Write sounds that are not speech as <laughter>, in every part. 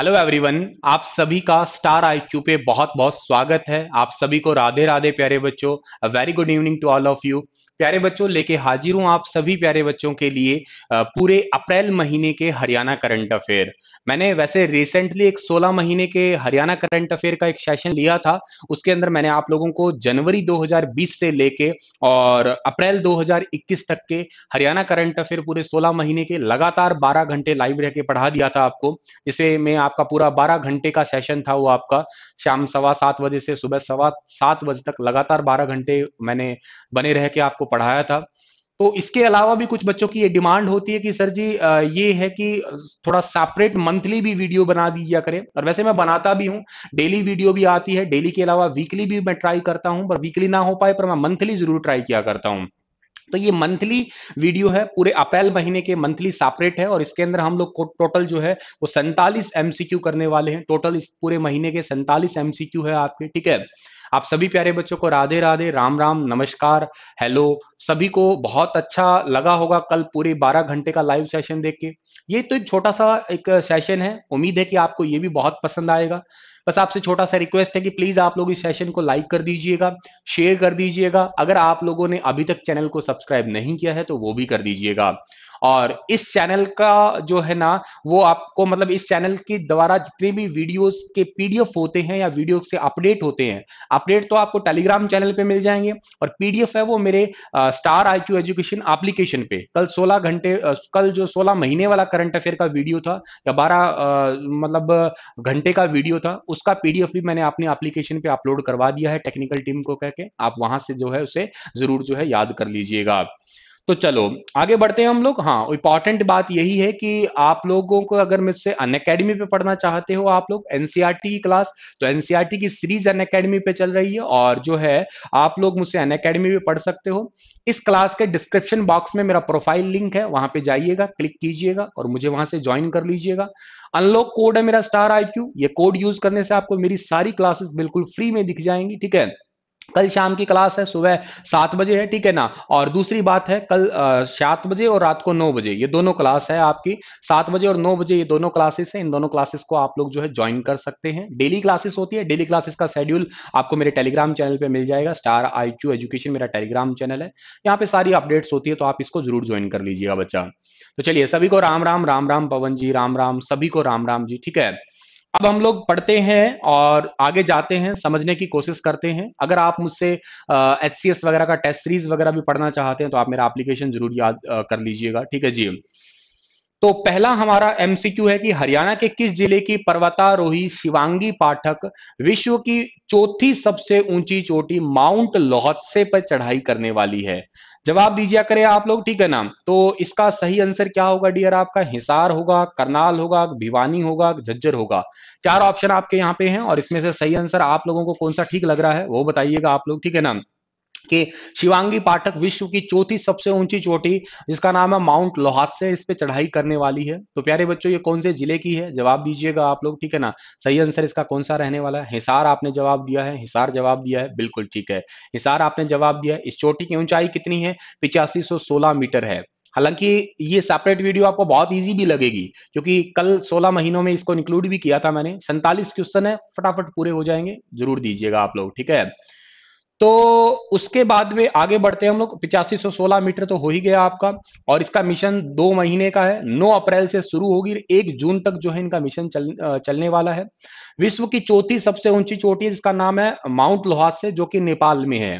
Hello everyone आप सभी का स्टार आई क्यू पे बहुत बहुत स्वागत है आप सभी को राधे राधे प्यारे बच्चों very good evening to all of you प्यारे बच्चों लेके हाजिर हूँ आप सभी प्यारे बच्चों के लिए पूरे अप्रैल महीने के हरियाणा करंट अफेयर मैंने वैसे रिसेंटली एक 16 महीने के हरियाणा करंट अफेयर का एक सेशन लिया था उसके अंदर मैंने आप लोगों को जनवरी 2020 से लेके और अप्रैल 2021 तक के हरियाणा करंट अफेयर पूरे सोलह महीने के लगातार बारह घंटे लाइव रह के पढ़ा दिया था आपको जिसे मैं आप आपका पूरा बारह घंटे का सेशन था वो आपका शाम सवा सात बजे से सुबह सवा सात बजे तक लगातार बारह घंटे मैंने बने रह के आपको पढ़ाया था तो इसके अलावा भी कुछ बच्चों की ये डिमांड होती है कि सर जी ये है कि थोड़ा सेपरेट मंथली भी वीडियो बना दिया करें और वैसे मैं बनाता भी हूँ डेली वीडियो भी आती है डेली के अलावा वीकली भी मैं ट्राई करता हूँ पर वीकली ना हो पाए पर मैं मंथली जरूर ट्राई किया करता हूँ तो ये मंथली वीडियो है पूरे अप्रैल महीने के मंथली सेपरेट है और इसके अंदर हम लोग को टोटल जो है वो सैंतालीस एमसीक्यू करने वाले हैं टोटल इस पूरे महीने के सैंतालीस एमसीक्यू है आपके ठीक है आप सभी प्यारे बच्चों को राधे राधे राम राम नमस्कार हेलो सभी को बहुत अच्छा लगा होगा कल पूरे 12 घंटे का लाइव सेशन देख के ये तो एक छोटा सा एक सेशन है उम्मीद है कि आपको ये भी बहुत पसंद आएगा बस आपसे छोटा सा रिक्वेस्ट है कि प्लीज आप लोग इस सेशन को लाइक कर दीजिएगा शेयर कर दीजिएगा अगर आप लोगों ने अभी तक चैनल को सब्सक्राइब नहीं किया है तो वो भी कर दीजिएगा और इस चैनल का जो है ना वो आपको मतलब इस चैनल के द्वारा जितने भी वीडियोस के पीडीएफ होते हैं या वीडियो से अपडेट होते हैं अपडेट तो आपको टेलीग्राम चैनल पे मिल जाएंगे और पीडीएफ है वो मेरे आ, स्टार आई एजुकेशन एप्लीकेशन पे कल 16 घंटे कल जो 16 महीने वाला करंट अफेयर का वीडियो था या बारह मतलब घंटे का वीडियो था उसका पीडीएफ भी मैंने अपने एप्लीकेशन पे अपलोड करवा दिया है टेक्निकल टीम को कह के आप वहां से जो है उसे जरूर जो है याद कर लीजिएगा तो चलो आगे बढ़ते हैं हम लोग हाँ इंपॉर्टेंट बात यही है कि आप लोगों को अगर मुझसे अन अकेडमी पे पढ़ना चाहते हो आप लोग एनसीआर e की क्लास तो एनसीआर e की सीरीज अन अकेडमी पे चल रही है और जो है आप लोग मुझसे अन अकेडमी पे पढ़ सकते हो इस क्लास के डिस्क्रिप्शन बॉक्स में मेरा प्रोफाइल लिंक है वहां पे जाइएगा क्लिक कीजिएगा और मुझे वहां से ज्वाइन कर लीजिएगा अनलॉक कोड है मेरा स्टार आई ये कोड यूज करने से आपको मेरी सारी क्लासेस बिल्कुल फ्री में दिख जाएंगी ठीक है कल शाम की क्लास है सुबह सात बजे है ठीक है ना और दूसरी बात है कल सात बजे और रात को नौ बजे ये दोनों क्लास है आपकी सात बजे और नौ बजे ये दोनों क्लासेस है इन दोनों क्लासेस को आप लोग जो है ज्वाइन कर सकते हैं डेली क्लासेस होती है डेली क्लासेस का शेड्यूल आपको मेरे टेलीग्राम चैनल पर मिल जाएगा स्टार आई एजुकेशन मेरा टेलीग्राम चैनल है यहाँ पे सारी अपडेट्स होती है तो आप इसको जरूर ज्वाइन कर लीजिएगा बच्चा तो चलिए सभी को राम राम राम राम पवन जी राम राम सभी को राम राम जी ठीक है अब हम लोग पढ़ते हैं और आगे जाते हैं समझने की कोशिश करते हैं अगर आप मुझसे एच सी एस वगैरह का टेस्ट सीरीज वगैरह भी पढ़ना चाहते हैं तो आप मेरा एप्लीकेशन जरूर याद आ, कर लीजिएगा ठीक है जी तो पहला हमारा एमसीक्यू है कि हरियाणा के किस जिले की पर्वतारोही शिवांगी पाठक विश्व की चौथी सबसे ऊंची चोटी माउंट लोहत्से पर चढ़ाई करने वाली है जवाब दीजिए करें आप लोग ठीक है ना तो इसका सही आंसर क्या होगा डियर आपका हिसार होगा करनाल होगा भिवानी होगा झज्जर होगा चार ऑप्शन आपके यहाँ पे हैं और इसमें से सही आंसर आप लोगों को कौन सा ठीक लग रहा है वो बताइएगा आप लोग ठीक है ना के शिवांगी पाठक विश्व की चौथी सबसे ऊंची चोटी जिसका नाम है माउंट लोहासे इस पे चढ़ाई करने वाली है तो प्यारे बच्चों ये कौन से जिले की है जवाब दीजिएगा आप लोग ठीक है ना सही आंसर इसका कौन सा रहने वाला है हिसार आपने जवाब दिया है हिसार जवाब दिया है बिल्कुल ठीक है हिसार आपने जवाब दिया है इस चोटी की ऊंचाई कितनी है पिचासी मीटर है हालांकि ये सेपरेट वीडियो आपको बहुत इजी भी लगेगी क्योंकि कल 16 महीनों में इसको इंक्लूड भी किया था मैंने सैंतालीस क्वेश्चन है फटाफट पूरे हो जाएंगे जरूर दीजिएगा आप लोग ठीक है तो उसके बाद में आगे बढ़ते हैं हम लोग पिचासी सौ सोलह मीटर तो हो ही गया आपका और इसका मिशन दो महीने का है नौ अप्रैल से शुरू होगी एक जून तक जो है इनका मिशन चल, चलने वाला है विश्व की चौथी सबसे ऊंची चोटी जिसका नाम है माउंट लोहास से जो कि नेपाल में है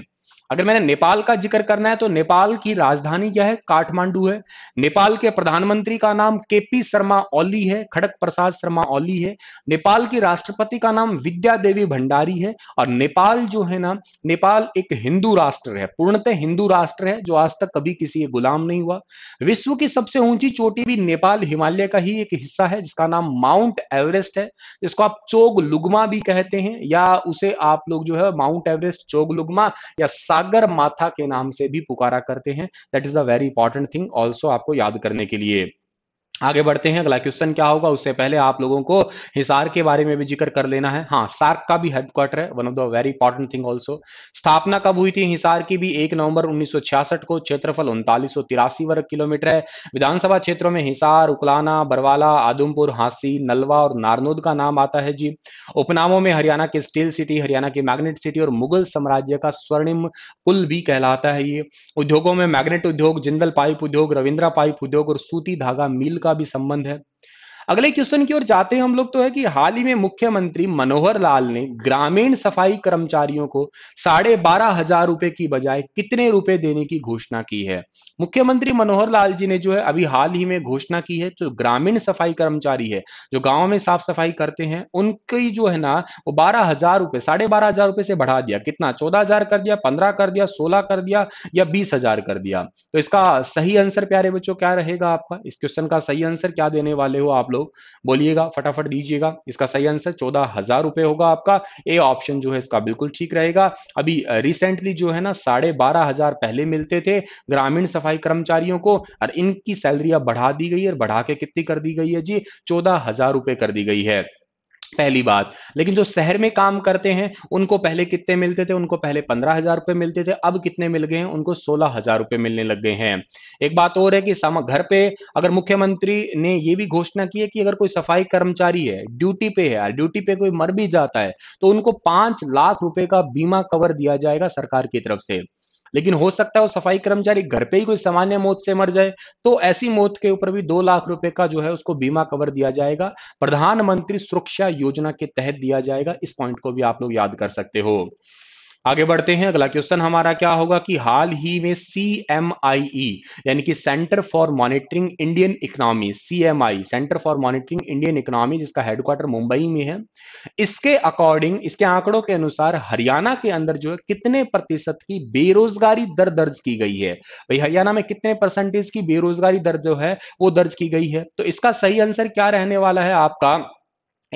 अगर मैंने नेपाल का जिक्र करना है तो नेपाल की राजधानी क्या है काठमांडू है नेपाल के प्रधानमंत्री का नाम केपी शर्मा ओली है खड़क प्रसाद शर्मा ओली है नेपाल की राष्ट्रपति का नाम विद्या देवी भंडारी है और नेपाल जो है ना नेपाल एक हिंदू राष्ट्र है पूर्णतः हिंदू राष्ट्र है जो आज तक कभी किसी गुलाम नहीं हुआ विश्व की सबसे ऊंची चोटी भी नेपाल हिमालय का ही एक हिस्सा है जिसका नाम माउंट एवरेस्ट है जिसको आप चोग लुगमा भी कहते हैं या उसे आप लोग जो है माउंट एवरेस्ट चोग लुगमा या सागर माथा के नाम से भी पुकारा करते हैं that is the very important thing also आपको याद करने के लिए आगे बढ़ते हैं अगला क्वेश्चन क्या होगा उससे पहले आप लोगों को हिसार के बारे में भी जिक्र कर लेना है हाँ सार्क का भी हेडक्वार्टर है one of the very important thing also स्थापना कब हुई थी हिसार की भी एक नवंबर 1966 को क्षेत्रफल उनतालीस वर्ग किलोमीटर है विधानसभा क्षेत्रों में हिसार उकलाना बरवाला आदमपुर हांसी नलवा और नारनोद का नाम आता है जी उपनामों में हरियाणा की स्टील सिटी हरियाणा की मैग्नेट सिटी और मुगल साम्राज्य का स्वर्णिम पुल भी कहलाता है ये उद्योगों में मैग्नेट उद्योग जिंदल पाइप उद्योग रविंद्रा पाइप उद्योग और सूती धागा मिल का का भी संबंध है अगले क्वेश्चन की ओर जाते हैं हम लोग तो है कि हाल ही में मुख्यमंत्री मनोहर लाल ने ग्रामीण सफाई कर्मचारियों को साढ़े बारह हजार रुपए की बजाय कितने रुपए देने की घोषणा की है मुख्यमंत्री मनोहर लाल जी ने जो है अभी हाल ही में घोषणा की है जो ग्रामीण सफाई कर्मचारी है जो गाँव में साफ सफाई करते हैं उनकी जो है ना वो बारह हजार रुपए साढ़े बारह हजार रुपए से बढ़ा दिया कितना चौदह हजार कर दिया पंद्रह कर दिया सोलह कर दिया या बीस हजार कर दिया तो इसका सही आंसर प्यारे बच्चों क्या रहेगा आपका इस क्वेश्चन का सही आंसर क्या देने वाले हो आप लोग बोलिएगा फटाफट दीजिएगा इसका सही आंसर चौदह हजार रुपए होगा आपका ए ऑप्शन जो है इसका बिल्कुल ठीक रहेगा अभी रिसेंटली जो है ना साढ़े बारह हजार पहले मिलते थे ग्रामीण सफाई कर्मचारियों को और इनकी सैलरी अब बढ़ा दी गई है और बढ़ा के कितनी कर दी गई है जी चौदह हजार रुपये कर दी गई है पहली बात लेकिन जो शहर में काम करते हैं उनको पहले कितने मिलते थे उनको पहले पंद्रह हजार रुपए मिलते थे अब कितने मिल गए हैं उनको सोलह हजार रुपए मिलने लग गए हैं एक बात और है कि घर पे अगर मुख्यमंत्री ने यह भी घोषणा की है कि अगर कोई सफाई कर्मचारी है ड्यूटी पे है ड्यूटी पे कोई मर भी जाता है तो उनको पांच लाख रुपए का बीमा कवर दिया जाएगा सरकार की तरफ से लेकिन हो सकता है वो सफाई कर्मचारी घर पे ही कोई सामान्य मौत से मर जाए तो ऐसी मौत के ऊपर भी दो लाख रुपए का जो है उसको बीमा कवर दिया जाएगा प्रधानमंत्री सुरक्षा योजना के तहत दिया जाएगा इस पॉइंट को भी आप लोग याद कर सकते हो आगे बढ़ते हैं अगला क्वेश्चन हमारा क्या होगा कि हाल ही में सी एम आई ई यानी कि centre for monitoring Indian economy C M I centre for monitoring Indian economy जिसका हेडक्वार्टर मुंबई में है इसके अकॉर्डिंग इसके आंकड़ों के अनुसार हरियाणा के अंदर जो है कितने प्रतिशत की बेरोजगारी दर दर्ज की गई है भाई हरियाणा में कितने परसेंटेज की बेरोजगारी दर जो है वो दर्ज की गई है तो इसका सही आंसर क्या रहने वाला है आपका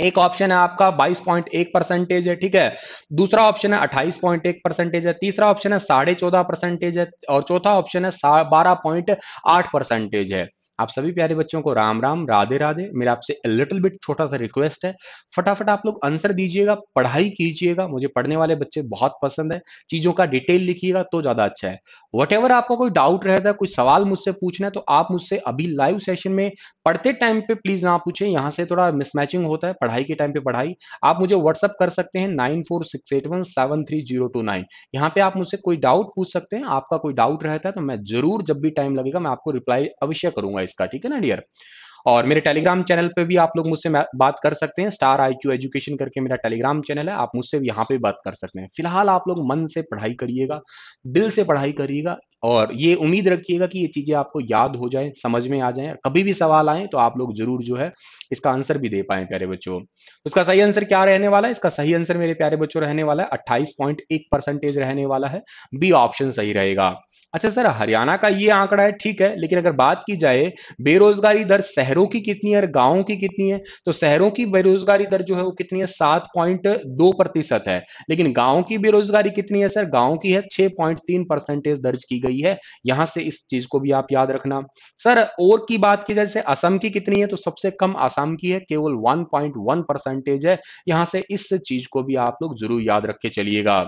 एक ऑप्शन है आपका 22.1 परसेंटेज है ठीक है दूसरा ऑप्शन है 28.1 परसेंटेज है तीसरा ऑप्शन है साढ़े चौदह परसेंटेज है और चौथा ऑप्शन है बारह पॉइंट आठ परसेंटेज है आप सभी प्यारे बच्चों को राम राम राधे राधे मेरा आपसे लिटिल बिट छोटा सा रिक्वेस्ट है फटाफट आप लोग आंसर दीजिएगा पढ़ाई कीजिएगा मुझे पढ़ने वाले बच्चे बहुत पसंद है चीजों का डिटेल लिखिएगा तो ज्यादा अच्छा है वट आपका कोई डाउट रहता है कोई सवाल मुझसे पूछना है तो आप मुझसे अभी लाइव सेशन में पढ़ते टाइम पे प्लीज ना पूछें यहाँ से थोड़ा मिसमैचिंग होता है पढ़ाई के टाइम पे पढ़ाई आप मुझे व्हाट्सअप कर सकते हैं nine four six eight one seven three zero two nine यहाँ पे आप मुझसे कोई डाउट पूछ सकते हैं आपका कोई डाउट रहता है तो मैं जरूर जब भी टाइम लगेगा मैं आपको रिप्लाई अवश्य करूंगा होगा इसका ठीक है ना डियर और मेरे टेलीग्राम चैनल पे भी आप लोग मुझसे बात कर सकते हैं स्टार आई क्यू एजुकेशन करके मेरा टेलीग्राम चैनल है आप मुझसे भी यहाँ पे बात कर सकते हैं फिलहाल आप लोग मन से पढ़ाई करिएगा दिल से पढ़ाई करिएगा और ये उम्मीद रखिएगा कि ये चीज़ें आपको याद हो जाए समझ में आ जाए कभी भी सवाल आए तो आप लोग जरूर जो है इसका आंसर भी दे पाए प्यारे बच्चों उसका तो सही आंसर क्या रहने वाला है इसका सही आंसर मेरे प्यारे बच्चों रहने वाला है अट्ठाईस रहने वाला है बी ऑप्शन सही रहेगा अच्छा सर हरियाणा का ये आंकड़ा है ठीक है लेकिन अगर बात की जाए बेरोजगारी दर शहरों की कितनी है और गाँव की कितनी है तो शहरों की बेरोजगारी दर जो है वो कितनी है सात पॉइंट दो प्रतिशत है लेकिन गाँव की बेरोजगारी कितनी है सर गाँव की है छह पॉइंट तीन परसेंटेज दर्ज की गई है यहाँ से इस चीज को भी आप याद रखना सर और की बात की जाए असम की कितनी है तो सबसे कम असम की है केवल वन पॉइंट वन परसेंटेज है यहाँ से इस चीज को भी आप लोग जरूर याद रख के चलिएगा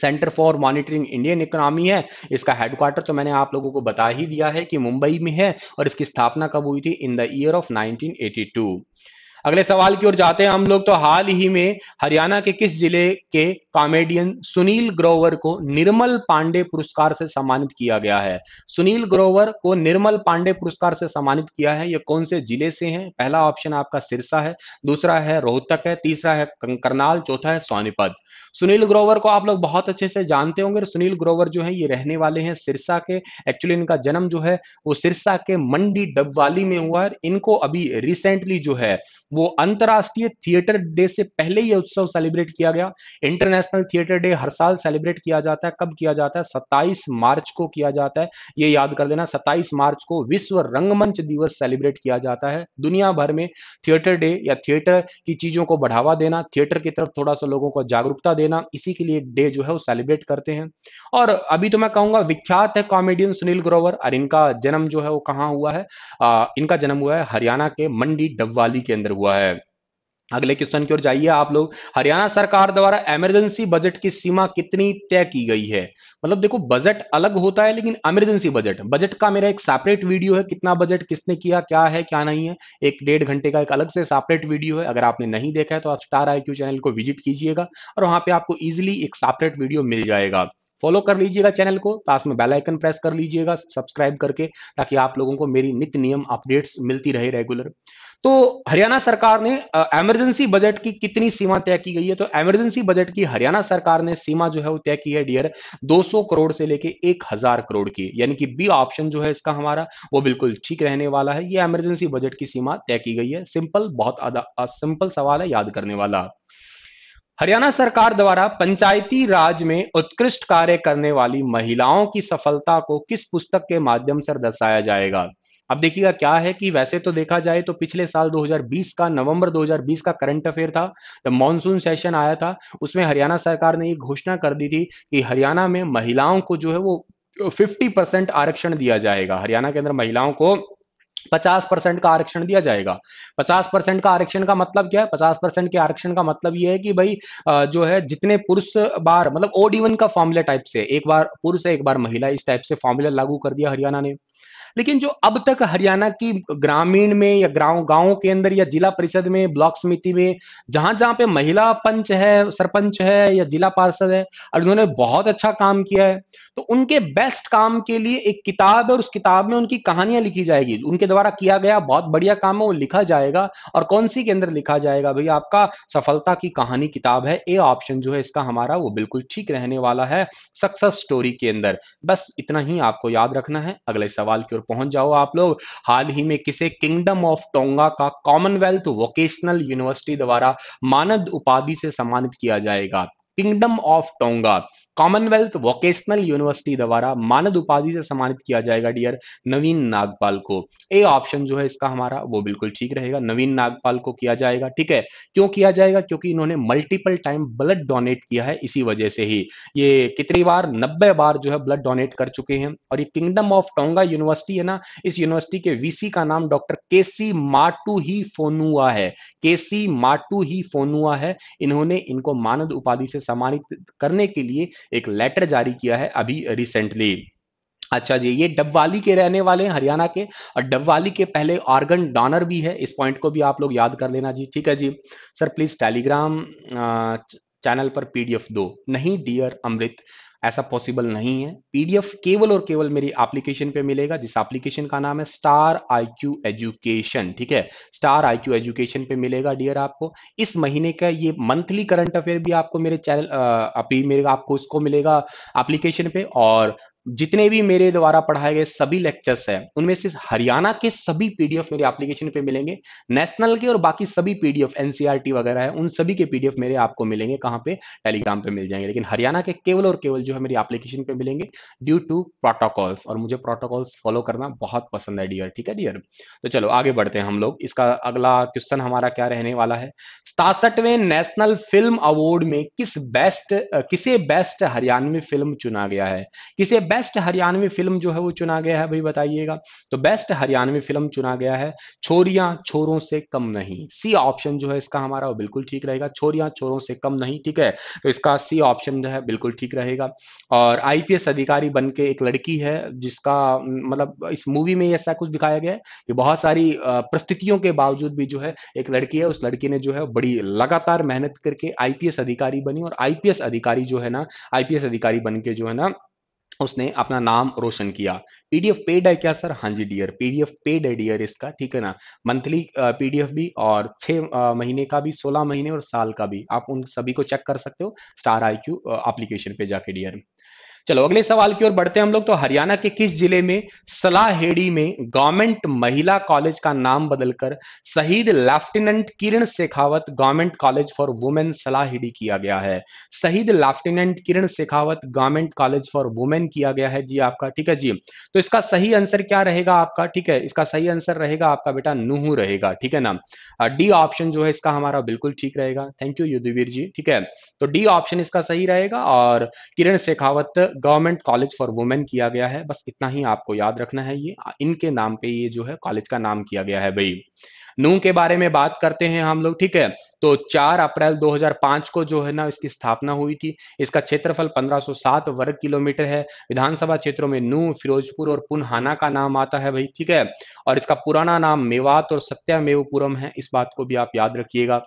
centre for monitoring Indian economy है इसका हेडक्वार्टर तो मैंने आप लोगों को बता ही दिया है कि मुंबई में है और इसकी स्थापना कब हुई थी इन द ईयर ऑफ 1982 अगले सवाल की ओर जाते हैं हम लोग तो हाल ही में हरियाणा के किस जिले के कॉमेडियन सुनील ग्रोवर को निर्मल पांडे पुरस्कार से सम्मानित किया गया है सुनील ग्रोवर को निर्मल पांडे पुरस्कार से सम्मानित किया है ये कौन से जिले से हैं पहला ऑप्शन आपका सिरसा है दूसरा है रोहतक है तीसरा है करनाल चौथा है सोनीपत सुनील ग्रोवर को आप लोग बहुत अच्छे से जानते होंगे सुनील ग्रोवर जो है ये रहने वाले हैं सिरसा के एक्चुअली इनका जन्म जो है वो सिरसा के मंडी डबवाली में हुआ है इनको अभी रिसेंटली जो है वो अंतर्राष्ट्रीय थिएटर डे से पहले ही उत्सव सेलिब्रेट किया गया इंटरनेशनल थिएटर डे हर साल सेलिब्रेट किया जाता है कब किया जाता है 27 मार्च को किया जाता है ये याद कर देना 27 मार्च को विश्व रंगमंच दिवस सेलिब्रेट किया जाता है दुनिया भर में थिएटर डे या थिएटर की चीजों को बढ़ावा देना थिएटर की तरफ थोड़ा सा लोगों को जागरूकता देना इसी के लिए एक डे जो है वो सेलिब्रेट करते हैं और अभी तो मैं कहूंगा विख्यात है कॉमेडियन सुनील ग्रोवर और इनका जन्म जो है वो कहाँ हुआ है इनका जन्म हुआ है हरियाणा के मंडी डब्वाली के अंदर हुआ है अगले क्वेश्चन की ओर जाइए आप लोग हरियाणा सरकार द्वारा इमरजेंसी बजट की सीमा कितनी तय की गई है मतलब देखो बजट अलग होता है लेकिन इमरजेंसी बजट बजट का मेरा एक सेपरेट वीडियो है कितना बजट किसने किया क्या है क्या नहीं है एक डेढ़ घंटे का एक अलग से सेपरेट वीडियो है अगर आपने नहीं देखा है तो आप स्टार आई क्यू चैनल को विजिट कीजिएगा और वहां पर आपको इजिली एक सेपरेट वीडियो मिल जाएगा फॉलो कर लीजिएगा चैनल को तो पास में बेल आइकन प्रेस कर लीजिएगा सब्सक्राइब करके ताकि आप लोगों को मेरी नित्य नियम अपडेट्स मिलती रहे रेगुलर तो हरियाणा सरकार ने इमरजेंसी बजट की कितनी सीमा तय की गई है तो इमरजेंसी बजट की हरियाणा सरकार ने सीमा जो है वो तय की है डियर 200 करोड़ से लेके 1000 करोड़ की यानी कि बी ऑप्शन जो है इसका हमारा वो बिल्कुल ठीक रहने वाला है ये इमरजेंसी बजट की सीमा तय की गई है सिंपल बहुत सिंपल सवाल है याद करने वाला हरियाणा सरकार द्वारा पंचायती राज में उत्कृष्ट कार्य करने वाली महिलाओं की सफलता को किस पुस्तक के माध्यम से दर्शाया जाएगा अब देखिएगा क्या है कि वैसे तो देखा जाए तो पिछले साल 2020 का नवंबर 2020 का करंट अफेयर था जब मॉनसून सेशन आया था उसमें हरियाणा सरकार ने ये घोषणा कर दी थी कि हरियाणा में महिलाओं को जो है वो 50 परसेंट आरक्षण दिया जाएगा हरियाणा के अंदर महिलाओं को 50 परसेंट का आरक्षण दिया जाएगा 50 परसेंट का आरक्षण का मतलब क्या है 50 परसेंट के आरक्षण का मतलब यह है कि भाई जो है जितने पुरुष बार मतलब ओडीवन का फॉर्मूला टाइप से एक बार पुरुष एक बार महिला इस टाइप से फॉर्मूला लागू कर दिया हरियाणा ने लेकिन जो अब तक हरियाणा की ग्रामीण में या ग्राम गांव के अंदर या जिला परिषद में ब्लॉक समिति में जहां जहां पे महिला पंच है सरपंच है या जिला पार्षद है और उन्होंने बहुत अच्छा काम किया है तो उनके बेस्ट काम के लिए एक किताब है और उस किताब में उनकी कहानियां लिखी जाएगी उनके द्वारा किया गया बहुत बढ़िया काम है वो लिखा जाएगा और कौन सी के अंदर लिखा जाएगा भैया आपका सफलता की कहानी किताब है ए ऑप्शन जो है इसका हमारा वो बिल्कुल ठीक रहने वाला है सक्सेस स्टोरी के अंदर बस इतना ही आपको याद रखना है अगले सवाल की ओर पहुंच जाओ आप लोग हाल ही में किसे किंगडम ऑफ टोंगा का कॉमनवेल्थ वोकेशनल यूनिवर्सिटी द्वारा मानद उपाधि से सम्मानित किया जाएगा kingdom of Tonga commonwealth vocational university द्वारा मानद उपाधि से सम्मानित किया जाएगा डियर नवीन नागपाल को ए ऑप्शन जो है इसका हमारा वो बिल्कुल ठीक रहेगा नवीन नागपाल को किया जाएगा ठीक है क्यों किया जाएगा क्योंकि इन्होंने मल्टीपल टाइम ब्लड डोनेट किया है इसी वजह से ही ये कितनी बार नब्बे बार जो है ब्लड डोनेट कर चुके हैं और ये किंगडम ऑफ टोंगा यूनिवर्सिटी है ना इस यूनिवर्सिटी के वीसी का नाम डॉक्टर के सी माटू ही फोनुआ है के सी माटू ही फोनुआ है इन्होंने इनको मानद उपाधि से सम्मानित करने के लिए एक लेटर जारी किया है अभी रिसेंटली अच्छा जी ये डबवाली के रहने वाले हैं हरियाणा के और डबवाली के पहले ऑर्गन डोनर भी है इस पॉइंट को भी आप लोग याद कर लेना जी ठीक है जी सर प्लीज टेलीग्राम चैनल पर पीडीएफ दो नहीं डियर अमृत ऐसा पॉसिबल नहीं है पीडीएफ केवल और केवल मेरी एप्लीकेशन पे मिलेगा जिस एप्लीकेशन का नाम है स्टार आईक्यू एजुकेशन ठीक है स्टार आईक्यू एजुकेशन पे मिलेगा डियर आपको इस महीने का ये मंथली करंट अफेयर भी आपको मेरे चैनल अभी मेरे आपको इसको मिलेगा एप्लीकेशन पे और जितने भी मेरे द्वारा पढ़ाए गए सभी लेक्चर्स हैं उनमें से हरियाणा के सभी पीडीएफ मेरे एप्लीकेशन पे मिलेंगे नेशनल के और बाकी सभी पीडीएफ एनसीईआरटी e वगैरह है उन सभी के पीडीएफ मेरे आपको मिलेंगे कहाँ पे टेलीग्राम पे मिल जाएंगे लेकिन हरियाणा के केवल और केवल जो है मेरी एप्लीकेशन पे मिलेंगे ड्यू टू प्रोटोकॉल्स और मुझे प्रोटोकॉल्स फॉलो करना बहुत पसंद है डियर ठीक है डियर तो चलो आगे बढ़ते हैं हम लोग इसका अगला क्वेश्चन हमारा क्या रहने वाला है सतासठवें नेशनल फिल्म अवार्ड में किस बेस्ट किसे बेस्ट हरियाणवी फिल्म चुना गया है किसे बेस्ट हरियाणवी फिल्म जो है वो चुना गया है भाई बताइएगा तो बेस्ट हरियाणवी फिल्म चुना गया है छोरियां छोरों से कम नहीं सी ऑप्शन जो है इसका हमारा वो बिल्कुल ठीक रहेगा छोरियां छोरों से कम नहीं ठीक है तो इसका सी ऑप्शन जो है बिल्कुल ठीक रहेगा और आईपीएस अधिकारी बन के एक लड़की है जिसका मतलब इस मूवी में ऐसा कुछ दिखाया गया है कि बहुत सारी परिस्थितियों के बावजूद भी जो है एक लड़की है उस लड़की ने जो है बड़ी लगातार मेहनत करके आईपीएस अधिकारी बनी और आईपीएस अधिकारी जो है ना आईपीएस अधिकारी बन के जो है ना उसने अपना नाम रोशन किया पीडीएफ पेड है क्या सर हाँ जी डियर पीडीएफ पेड है डियर इसका ठीक है ना मंथली पीडीएफ भी और छह महीने का भी सोलह महीने और साल का भी आप उन सभी को चेक कर सकते हो स्टार आई क्यू एप्लीकेशन पे जाके डियर चलो अगले सवाल की ओर बढ़ते हैं हम लोग तो हरियाणा के किस जिले में सलाहेड़ी में गवर्नमेंट महिला कॉलेज का नाम बदलकर शहीद lieutenant Kiran Shekhawat government college for women Salaheri किया गया है शहीद lieutenant Kiran Shekhawat government college for women किया गया है जी आपका ठीक है जी तो इसका सही आंसर क्या रहेगा आपका ठीक है इसका सही आंसर रहेगा आपका बेटा नूह रहेगा ठीक है ना डी ऑप्शन जो है इसका हमारा बिल्कुल ठीक रहेगा थैंक यू युद्धवीर जी ठीक है तो डी ऑप्शन इसका सही रहेगा और Kiran Shekhawat government college for women किया गया है बस इतना ही आपको याद रखना है ये इनके नाम पे ये जो है कॉलेज का नाम किया गया है भाई नू के बारे में बात करते हैं हम लोग ठीक है तो 4 अप्रैल 2005 को जो है ना इसकी स्थापना हुई थी इसका क्षेत्रफल 1507 वर्ग किलोमीटर है विधानसभा क्षेत्रों में नू फिरोजपुर और पुनहाना का नाम आता है भाई ठीक है और इसका पुराना नाम मेवात और सत्यामेवपुरम है इस बात को भी आप याद रखिएगा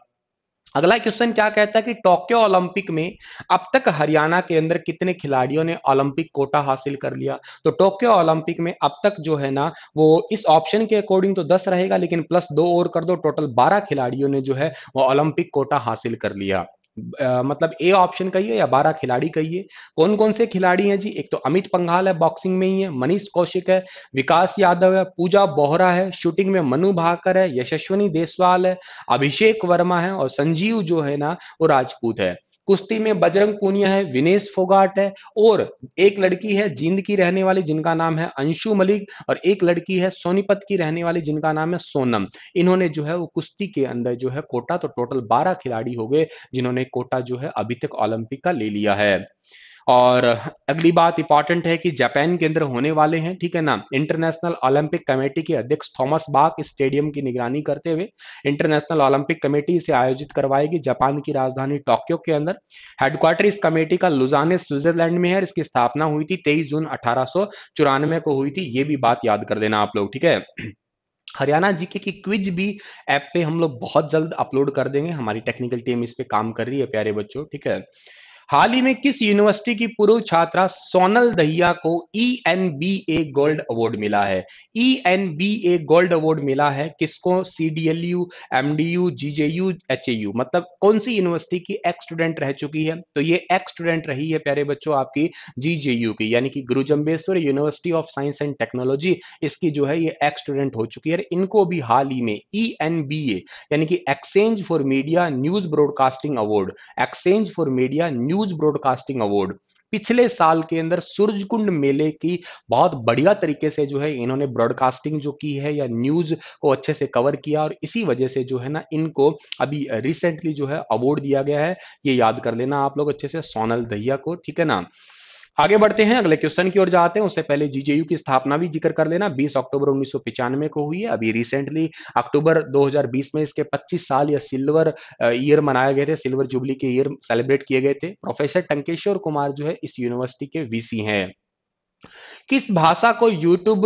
अगला क्वेश्चन क्या कहता है कि टोक्यो ओलंपिक में अब तक हरियाणा के अंदर कितने खिलाड़ियों ने ओलंपिक कोटा हासिल कर लिया तो टोक्यो ओलंपिक में अब तक जो है ना वो इस ऑप्शन के अकॉर्डिंग तो दस रहेगा लेकिन प्लस दो और कर दो टोटल बारह खिलाड़ियों ने जो है वो ओलंपिक कोटा हासिल कर लिया मतलब ए ऑप्शन कहिए या बारह खिलाड़ी कहिए कौन कौन से खिलाड़ी हैं जी एक तो अमित पंघाल है बॉक्सिंग में ही है मनीष कौशिक है विकास यादव है पूजा बोहरा है शूटिंग में मनु भाकर है यशस्वनी देसवाल है अभिषेक वर्मा है और संजीव जो है ना वो राजपूत है कुश्ती में बजरंग पूनिया है विनेश फोगाट है और एक लड़की है जींद की रहने वाली जिनका नाम है अंशु मलिक और एक लड़की है सोनीपत की रहने वाली जिनका नाम है सोनम इन्होंने जो है वो कुश्ती के अंदर जो है कोटा तो टोटल बारह खिलाड़ी हो गए जिन्होंने कोटा जो है अभी तक ओलंपिक का ले लिया है और अगली बात इंपॉर्टेंट है कि जापान के अंदर होने वाले हैं ठीक है ना इंटरनेशनल ओलंपिक कमेटी के अध्यक्ष थॉमस बाक स्टेडियम की निगरानी करते हुए इंटरनेशनल ओलंपिक कमेटी इसे आयोजित करवाएगी जापान की राजधानी टोक्यो के अंदर हेडक्वार्टर इस कमेटी का लुजाने स्विट्जरलैंड में है इसकी स्थापना हुई थी तेईस जून अठारह को हुई थी ये भी बात याद कर देना आप लोग ठीक है हरियाणा जीके की क्विज भी ऐप पे हम लोग बहुत जल्द अपलोड कर देंगे हमारी टेक्निकल टीम इस पे काम कर रही है प्यारे बच्चों ठीक है हाल ही में किस यूनिवर्सिटी की पूर्व छात्रा सोनल दहिया को E N B A gold award मिला है E N B A gold award मिला है किसको C D L U M D U G J U H A U मतलब कौन सी यूनिवर्सिटी की एक्स स्टूडेंट रह चुकी है तो ये एक्स स्टूडेंट रही है प्यारे बच्चों आपकी जी जे यू की यानी कि Guru Jambheshwar university of science and technology इसकी जो है ये एक्स स्टूडेंट हो चुकी है इनको भी हाल ही में ई एन बी ए यानी कि exchange for media news broadcasting award exchange for media news news broadcasting award पिछले साल के अंदर सूरजकुंड मेले की बहुत बढ़िया तरीके से जो है इन्होंने ब्रॉडकास्टिंग जो की है या न्यूज को अच्छे से कवर किया और इसी वजह से जो है ना इनको अभी रिसेंटली जो है अवार्ड दिया गया है ये याद कर लेना आप लोग अच्छे से सोनल दहिया को ठीक है ना आगे बढ़ते हैं अगले क्वेश्चन की ओर जाते हैं उससे पहले जीजेयू की स्थापना भी जिक्र कर लेना 20 अक्टूबर उन्नीस को हुई है अभी रिसेंटली अक्टूबर 2020 में इसके 25 साल या सिल्वर ईयर मनाए गए थे सिल्वर जुबली के ईयर सेलिब्रेट किए गए थे प्रोफेसर टंकेश्वर कुमार जो है इस यूनिवर्सिटी के वीसी हैं किस भाषा को यूट्यूब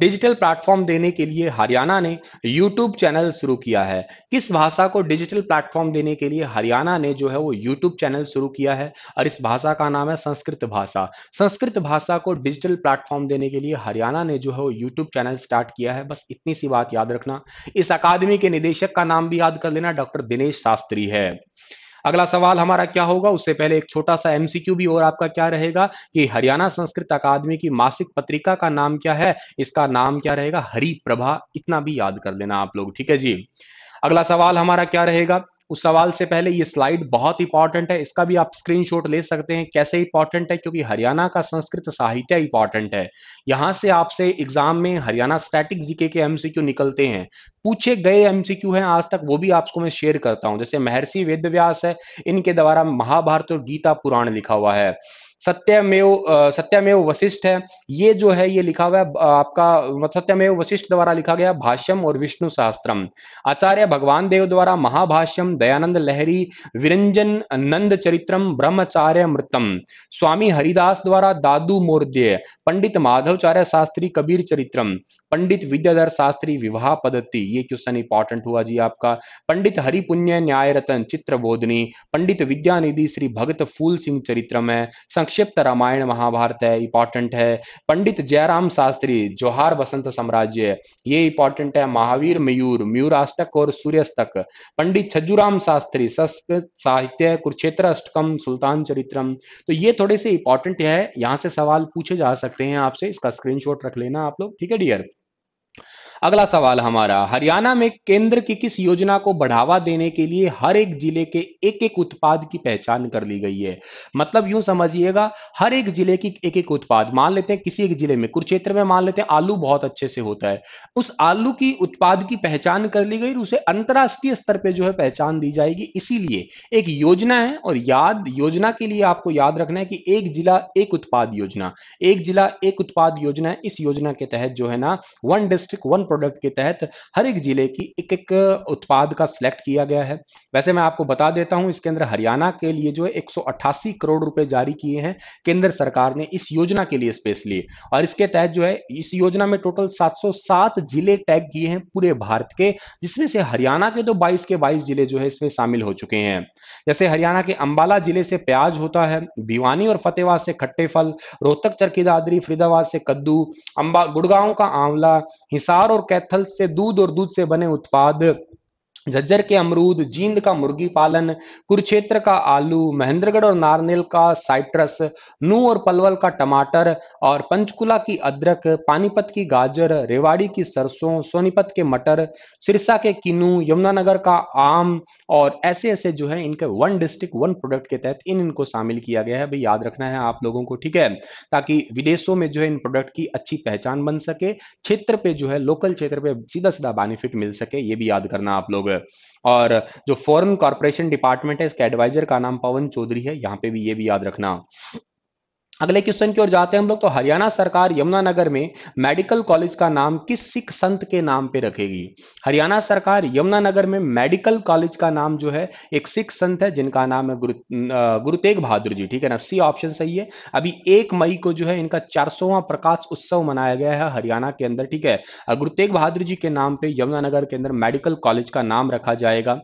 डिजिटल प्लेटफॉर्म देने के लिए हरियाणा ने यूट्यूब चैनल शुरू किया है किस भाषा को डिजिटल प्लेटफॉर्म देने के लिए हरियाणा ने जो है वो यूट्यूब चैनल शुरू किया है और इस भाषा का नाम है संस्कृत भाषा संस्कृत भाषा को डिजिटल प्लेटफॉर्म देने के लिए हरियाणा ने जो है वो यूट्यूब चैनल स्टार्ट किया है बस इतनी सी बात याद रखना इस अकादमी के निदेशक का नाम भी याद कर लेना डॉक्टर दिनेश शास्त्री है अगला सवाल हमारा क्या होगा उससे पहले एक छोटा सा एमसीक्यू भी और आपका क्या रहेगा कि हरियाणा संस्कृत अकादमी की मासिक पत्रिका का नाम क्या है इसका नाम क्या रहेगा हरि प्रभा इतना भी याद कर लेना आप लोग ठीक है जी अगला सवाल हमारा क्या रहेगा उस सवाल से पहले ये स्लाइड बहुत इंपॉर्टेंट है इसका भी आप स्क्रीनशॉट ले सकते हैं कैसे इंपॉर्टेंट है क्योंकि हरियाणा का संस्कृत साहित्य इंपॉर्टेंट है यहां से आपसे एग्जाम में हरियाणा स्टैटिक जीके के एमसीक्यू निकलते हैं पूछे गए एमसीक्यू हैं आज तक वो भी आपको मैं शेयर करता हूं जैसे महर्षि वेद है इनके द्वारा महाभारत और गीता पुराण लिखा हुआ है सत्यमेव सत्यमेव वशिष्ठ है ये जो है ये लिखा हुआ है आपका मतलब सत्यमेव वशिष्ठ द्वारा लिखा गया भाष्यम और विष्णु शास्त्रम आचार्य भगवान देव द्वारा महाभाष्यम दयानंद लहरी विरंजन नंद चरित्रम ब्रह्मचार्य मृतम स्वामी हरिदास द्वारा दादू मोर्दे पंडित माधवचार्य शास्त्री कबीर चरित्रम पंडित विद्याधर शास्त्री विवाह पद्धति ये क्वेश्चन इंपॉर्टेंट हुआ जी आपका पंडित हरिपुण्य न्याय रतन चित्रबोधनी पंडित विद्यानिधि श्री भगत फूल सिंह चरित्रम है संक्षिप्त रामायण महाभारत है इंपॉर्टेंट है पंडित जयराम शास्त्री जोहार वसंत साम्राज्य ये इंपॉर्टेंट है महावीर मयूर मयूराष्टक और सूर्यस्तक पंडित छज्जूराम शास्त्री संस्कृत साहित्य कुरुक्षेत्र अष्टकम सुल्तान चरित्रम तो ये थोड़े से इंपॉर्टेंट है यहाँ से सवाल पूछे जा सकते हैं आपसे इसका स्क्रीनशॉट रख लेना आप लोग ठीक है डियर अगला सवाल हमारा हरियाणा में केंद्र की किस योजना को बढ़ावा देने के लिए हर एक जिले के एक एक उत्पाद की पहचान कर ली गई है मतलब यूं समझिएगा हर एक जिले की एक एक उत्पाद मान लेते हैं किसी एक जिले में कुरुक्षेत्र में मान लेते हैं आलू बहुत अच्छे से होता है उस आलू की उत्पाद की पहचान कर ली गई उसे अंतर्राष्ट्रीय स्तर पर जो है पहचान दी जाएगी इसीलिए एक योजना है और याद योजना के लिए आपको याद रखना है कि एक जिला एक उत्पाद योजना एक जिला एक उत्पाद योजना इस योजना के तहत जो है ना वन डिस्ट्रिक्ट वन प्रोडक्ट के तहत हर एक जिले की एक एक उत्पाद का सिलेक्ट किया गया है वैसे मैं आपको बता देता हूं इसके अंदर हरियाणा के लिए जो एक करोड़ रुपए जारी किए हैं केंद्र सरकार ने इस योजना के लिए स्पेशली और इसके तहत जो है इस योजना में टोटल सात जिले टैग किए हैं पूरे भारत के जिसमें से हरियाणा के तो बाईस के बाईस जिले जो है इसमें शामिल हो चुके हैं जैसे हरियाणा के अंबाला जिले से प्याज होता है भिवानी और फतेहवा से खट्टे फल रोहतक चरखी दादरी फरीदाबाद से कद्दू अंबा गुड़गांव का आंवला हिसार और कैथल से दूध और दूध से बने उत्पाद झज्जर के अमरूद जींद का मुर्गी पालन कुरुक्षेत्र का आलू महेंद्रगढ़ और नारनेल का साइट्रस नू और पलवल का टमाटर और पंचकुला की अदरक पानीपत की गाजर रेवाड़ी की सरसों सोनीपत के मटर सिरसा के किन्नू यमुनानगर का आम और ऐसे ऐसे जो है इनके वन डिस्ट्रिक्ट वन प्रोडक्ट के तहत इन इनको शामिल किया गया है भाई याद रखना है आप लोगों को ठीक है ताकि विदेशों में जो है इन प्रोडक्ट की अच्छी पहचान बन सके क्षेत्र पे जो है लोकल क्षेत्र पे सीधा सीधा बेनिफिट मिल सके ये भी याद करना आप लोग हुए और जो फॉरेन कॉरपोरेशन डिपार्टमेंट है इसके एडवाइजर का नाम पवन चौधरी है यहाँ पे भी ये भी याद रखना अगले क्वेश्चन की ओर जाते हैं हम लोग तो हरियाणा सरकार यमुनानगर में मेडिकल कॉलेज का नाम किस सिख संत के नाम पे रखेगी हरियाणा सरकार यमुनानगर में मेडिकल कॉलेज का नाम जो है एक सिख संत है जिनका नाम है गुरु गुरु तेग बहादुर जी ठीक है ना सी ऑप्शन सही है अभी एक मई को जो है इनका चार प्रकाश उत्सव मनाया गया है हरियाणा के अंदर ठीक है गुरु तेग बहादुर जी के नाम पे यमुनानगर के अंदर मेडिकल कॉलेज का नाम रखा जाएगा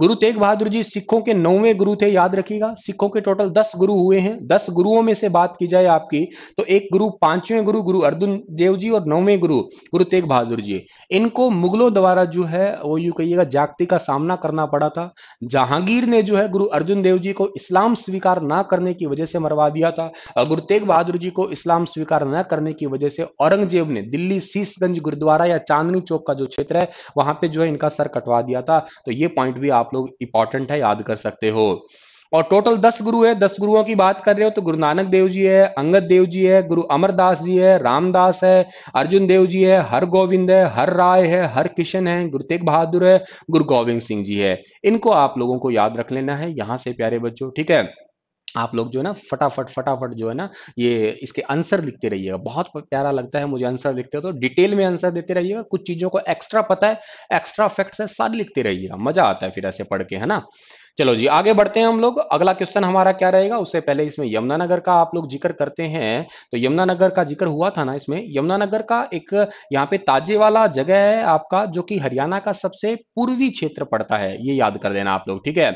गुरु तेग बहादुर जी सिखों के नौवे गुरु थे याद रखिएगा सिखों के टोटल दस गुरु हुए हैं दस गुरुओं में से बात की जाए आपकी तो एक गुरु पांचवें गुरु गुरु अर्जुन देव जी और नौवें गुरु गुरु तेग बहादुर जी इनको मुगलों द्वारा जो है वो यू कहिएगा जागति का सामना करना पड़ा था जहांगीर ने जो है गुरु अर्जुन देव जी को इस्लाम स्वीकार ना करने की वजह से मरवा दिया था और गुरु तेग बहादुर जी को इस्लाम स्वीकार न करने की वजह से औरंगजेब ने दिल्ली शीशगंज गुरुद्वारा या चांदनी चौक का जो क्षेत्र है वहां पे जो है इनका सर कटवा दिया था तो ये पॉइंट भी आप आप लोग इंपॉर्टेंट है याद कर सकते हो और टोटल दस गुरु है दस गुरुओं की बात कर रहे हो तो गुरु नानक देव जी है अंगद देव जी है गुरु अमरदास जी है रामदास है अर्जुन देव जी है हर गोविंद है हर राय है हर किशन है गुरु तेग बहादुर है गुरु गोविंद सिंह जी है इनको आप लोगों को याद रख लेना है यहां से प्यारे बच्चों ठीक है आप लोग जो है ना फटाफट फटाफट जो है ना ये इसके आंसर लिखते रहिएगा बहुत प्यारा लगता है मुझे आंसर लिखते हो तो डिटेल में आंसर देते रहिएगा कुछ चीज़ों को एक्स्ट्रा पता है एक्स्ट्रा फैक्ट्स है सारे लिखते रहिएगा मजा आता है फिर ऐसे पढ़ के है ना चलो जी आगे बढ़ते हैं हम लोग अगला क्वेश्चन हमारा क्या रहेगा उससे पहले इसमें यमुनानगर का आप लोग जिक्र करते हैं तो यमुनानगर का जिक्र हुआ था ना इसमें यमुनानगर का एक यहाँ पे ताजे वाला जगह है आपका जो कि हरियाणा का सबसे पूर्वी क्षेत्र पड़ता है ये याद कर देना आप लोग ठीक है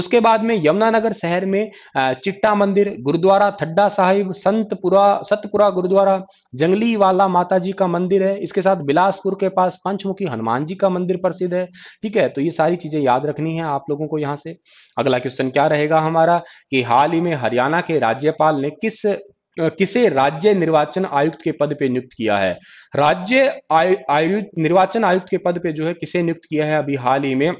उसके बाद में यमुनानगर शहर में चिट्टा मंदिर गुरुद्वारा थड्डा साहिब संतपुरा सतपुरा गुरुद्वारा जंगली वाला माता जी का मंदिर है इसके साथ बिलासपुर के पास पंचमुखी हनुमान जी का मंदिर प्रसिद्ध है ठीक है तो ये सारी चीजें याद रखनी है आप लोगों को यहाँ से अगला क्वेश्चन क्या रहेगा हमारा कि हाल ही में हरियाणा के राज्यपाल ने किस किसे राज्य निर्वाचन आयुक्त के पद पे नियुक्त किया है राज्य आयुक्त निर्वाचन आयुक्त के पद पे जो है किसे नियुक्त किया है अभी हाल ही में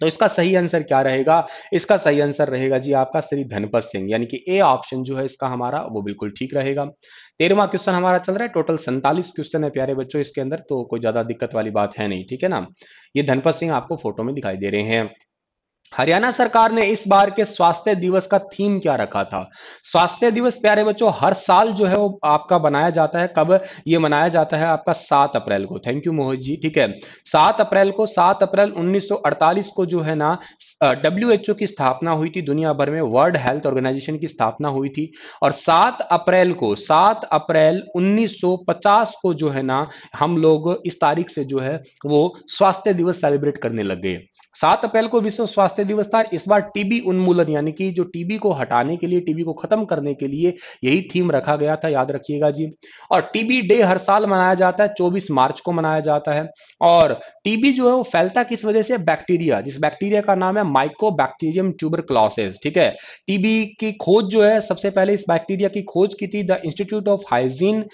तो इसका सही आंसर क्या रहेगा इसका सही आंसर रहेगा जी आपका श्री धनपत सिंह यानी कि ए ऑप्शन जो है इसका हमारा वो बिल्कुल ठीक रहेगा तेरहवा क्वेश्चन हमारा चल रहा है टोटल सैंतालीस क्वेश्चन है प्यारे बच्चों इसके अंदर तो कोई ज्यादा दिक्कत वाली बात है नहीं ठीक है ना ये धनपत सिंह आपको फोटो में दिखाई दे रहे हैं हरियाणा सरकार ने इस बार के स्वास्थ्य दिवस का थीम क्या रखा था स्वास्थ्य दिवस प्यारे बच्चों हर साल जो है वो आपका बनाया जाता है कब ये मनाया जाता है आपका सात अप्रैल को थैंक यू मोहित जी ठीक है सात अप्रैल को सात अप्रैल 1948 को जो है ना डब्ल्यू की स्थापना हुई थी दुनिया भर में वर्ल्ड हेल्थ ऑर्गेनाइजेशन की स्थापना हुई थी और सात अप्रैल को सात अप्रैल उन्नीस को जो है ना हम लोग इस तारीख से जो है वो स्वास्थ्य दिवस सेलिब्रेट करने लग गए सात अप्रैल को विश्व स्वास्थ्य दिवस था इस बार टीबी उन्मूलन यानी कि जो टीबी को हटाने के लिए टीबी को खत्म करने के लिए यही थीम रखा गया था याद रखिएगा जी और टीबी डे हर साल मनाया जाता है 24 मार्च को मनाया जाता है और टीबी जो है वो फैलता किस वजह से बैक्टीरिया जिस बैक्टीरिया का नाम है माइक्रो बैक्टीरियम ट्यूबर क्लॉसेज ठीक है टीबी की खोज जो है सबसे पहले इस बैक्टीरिया की खोज की थी the institute of hygiene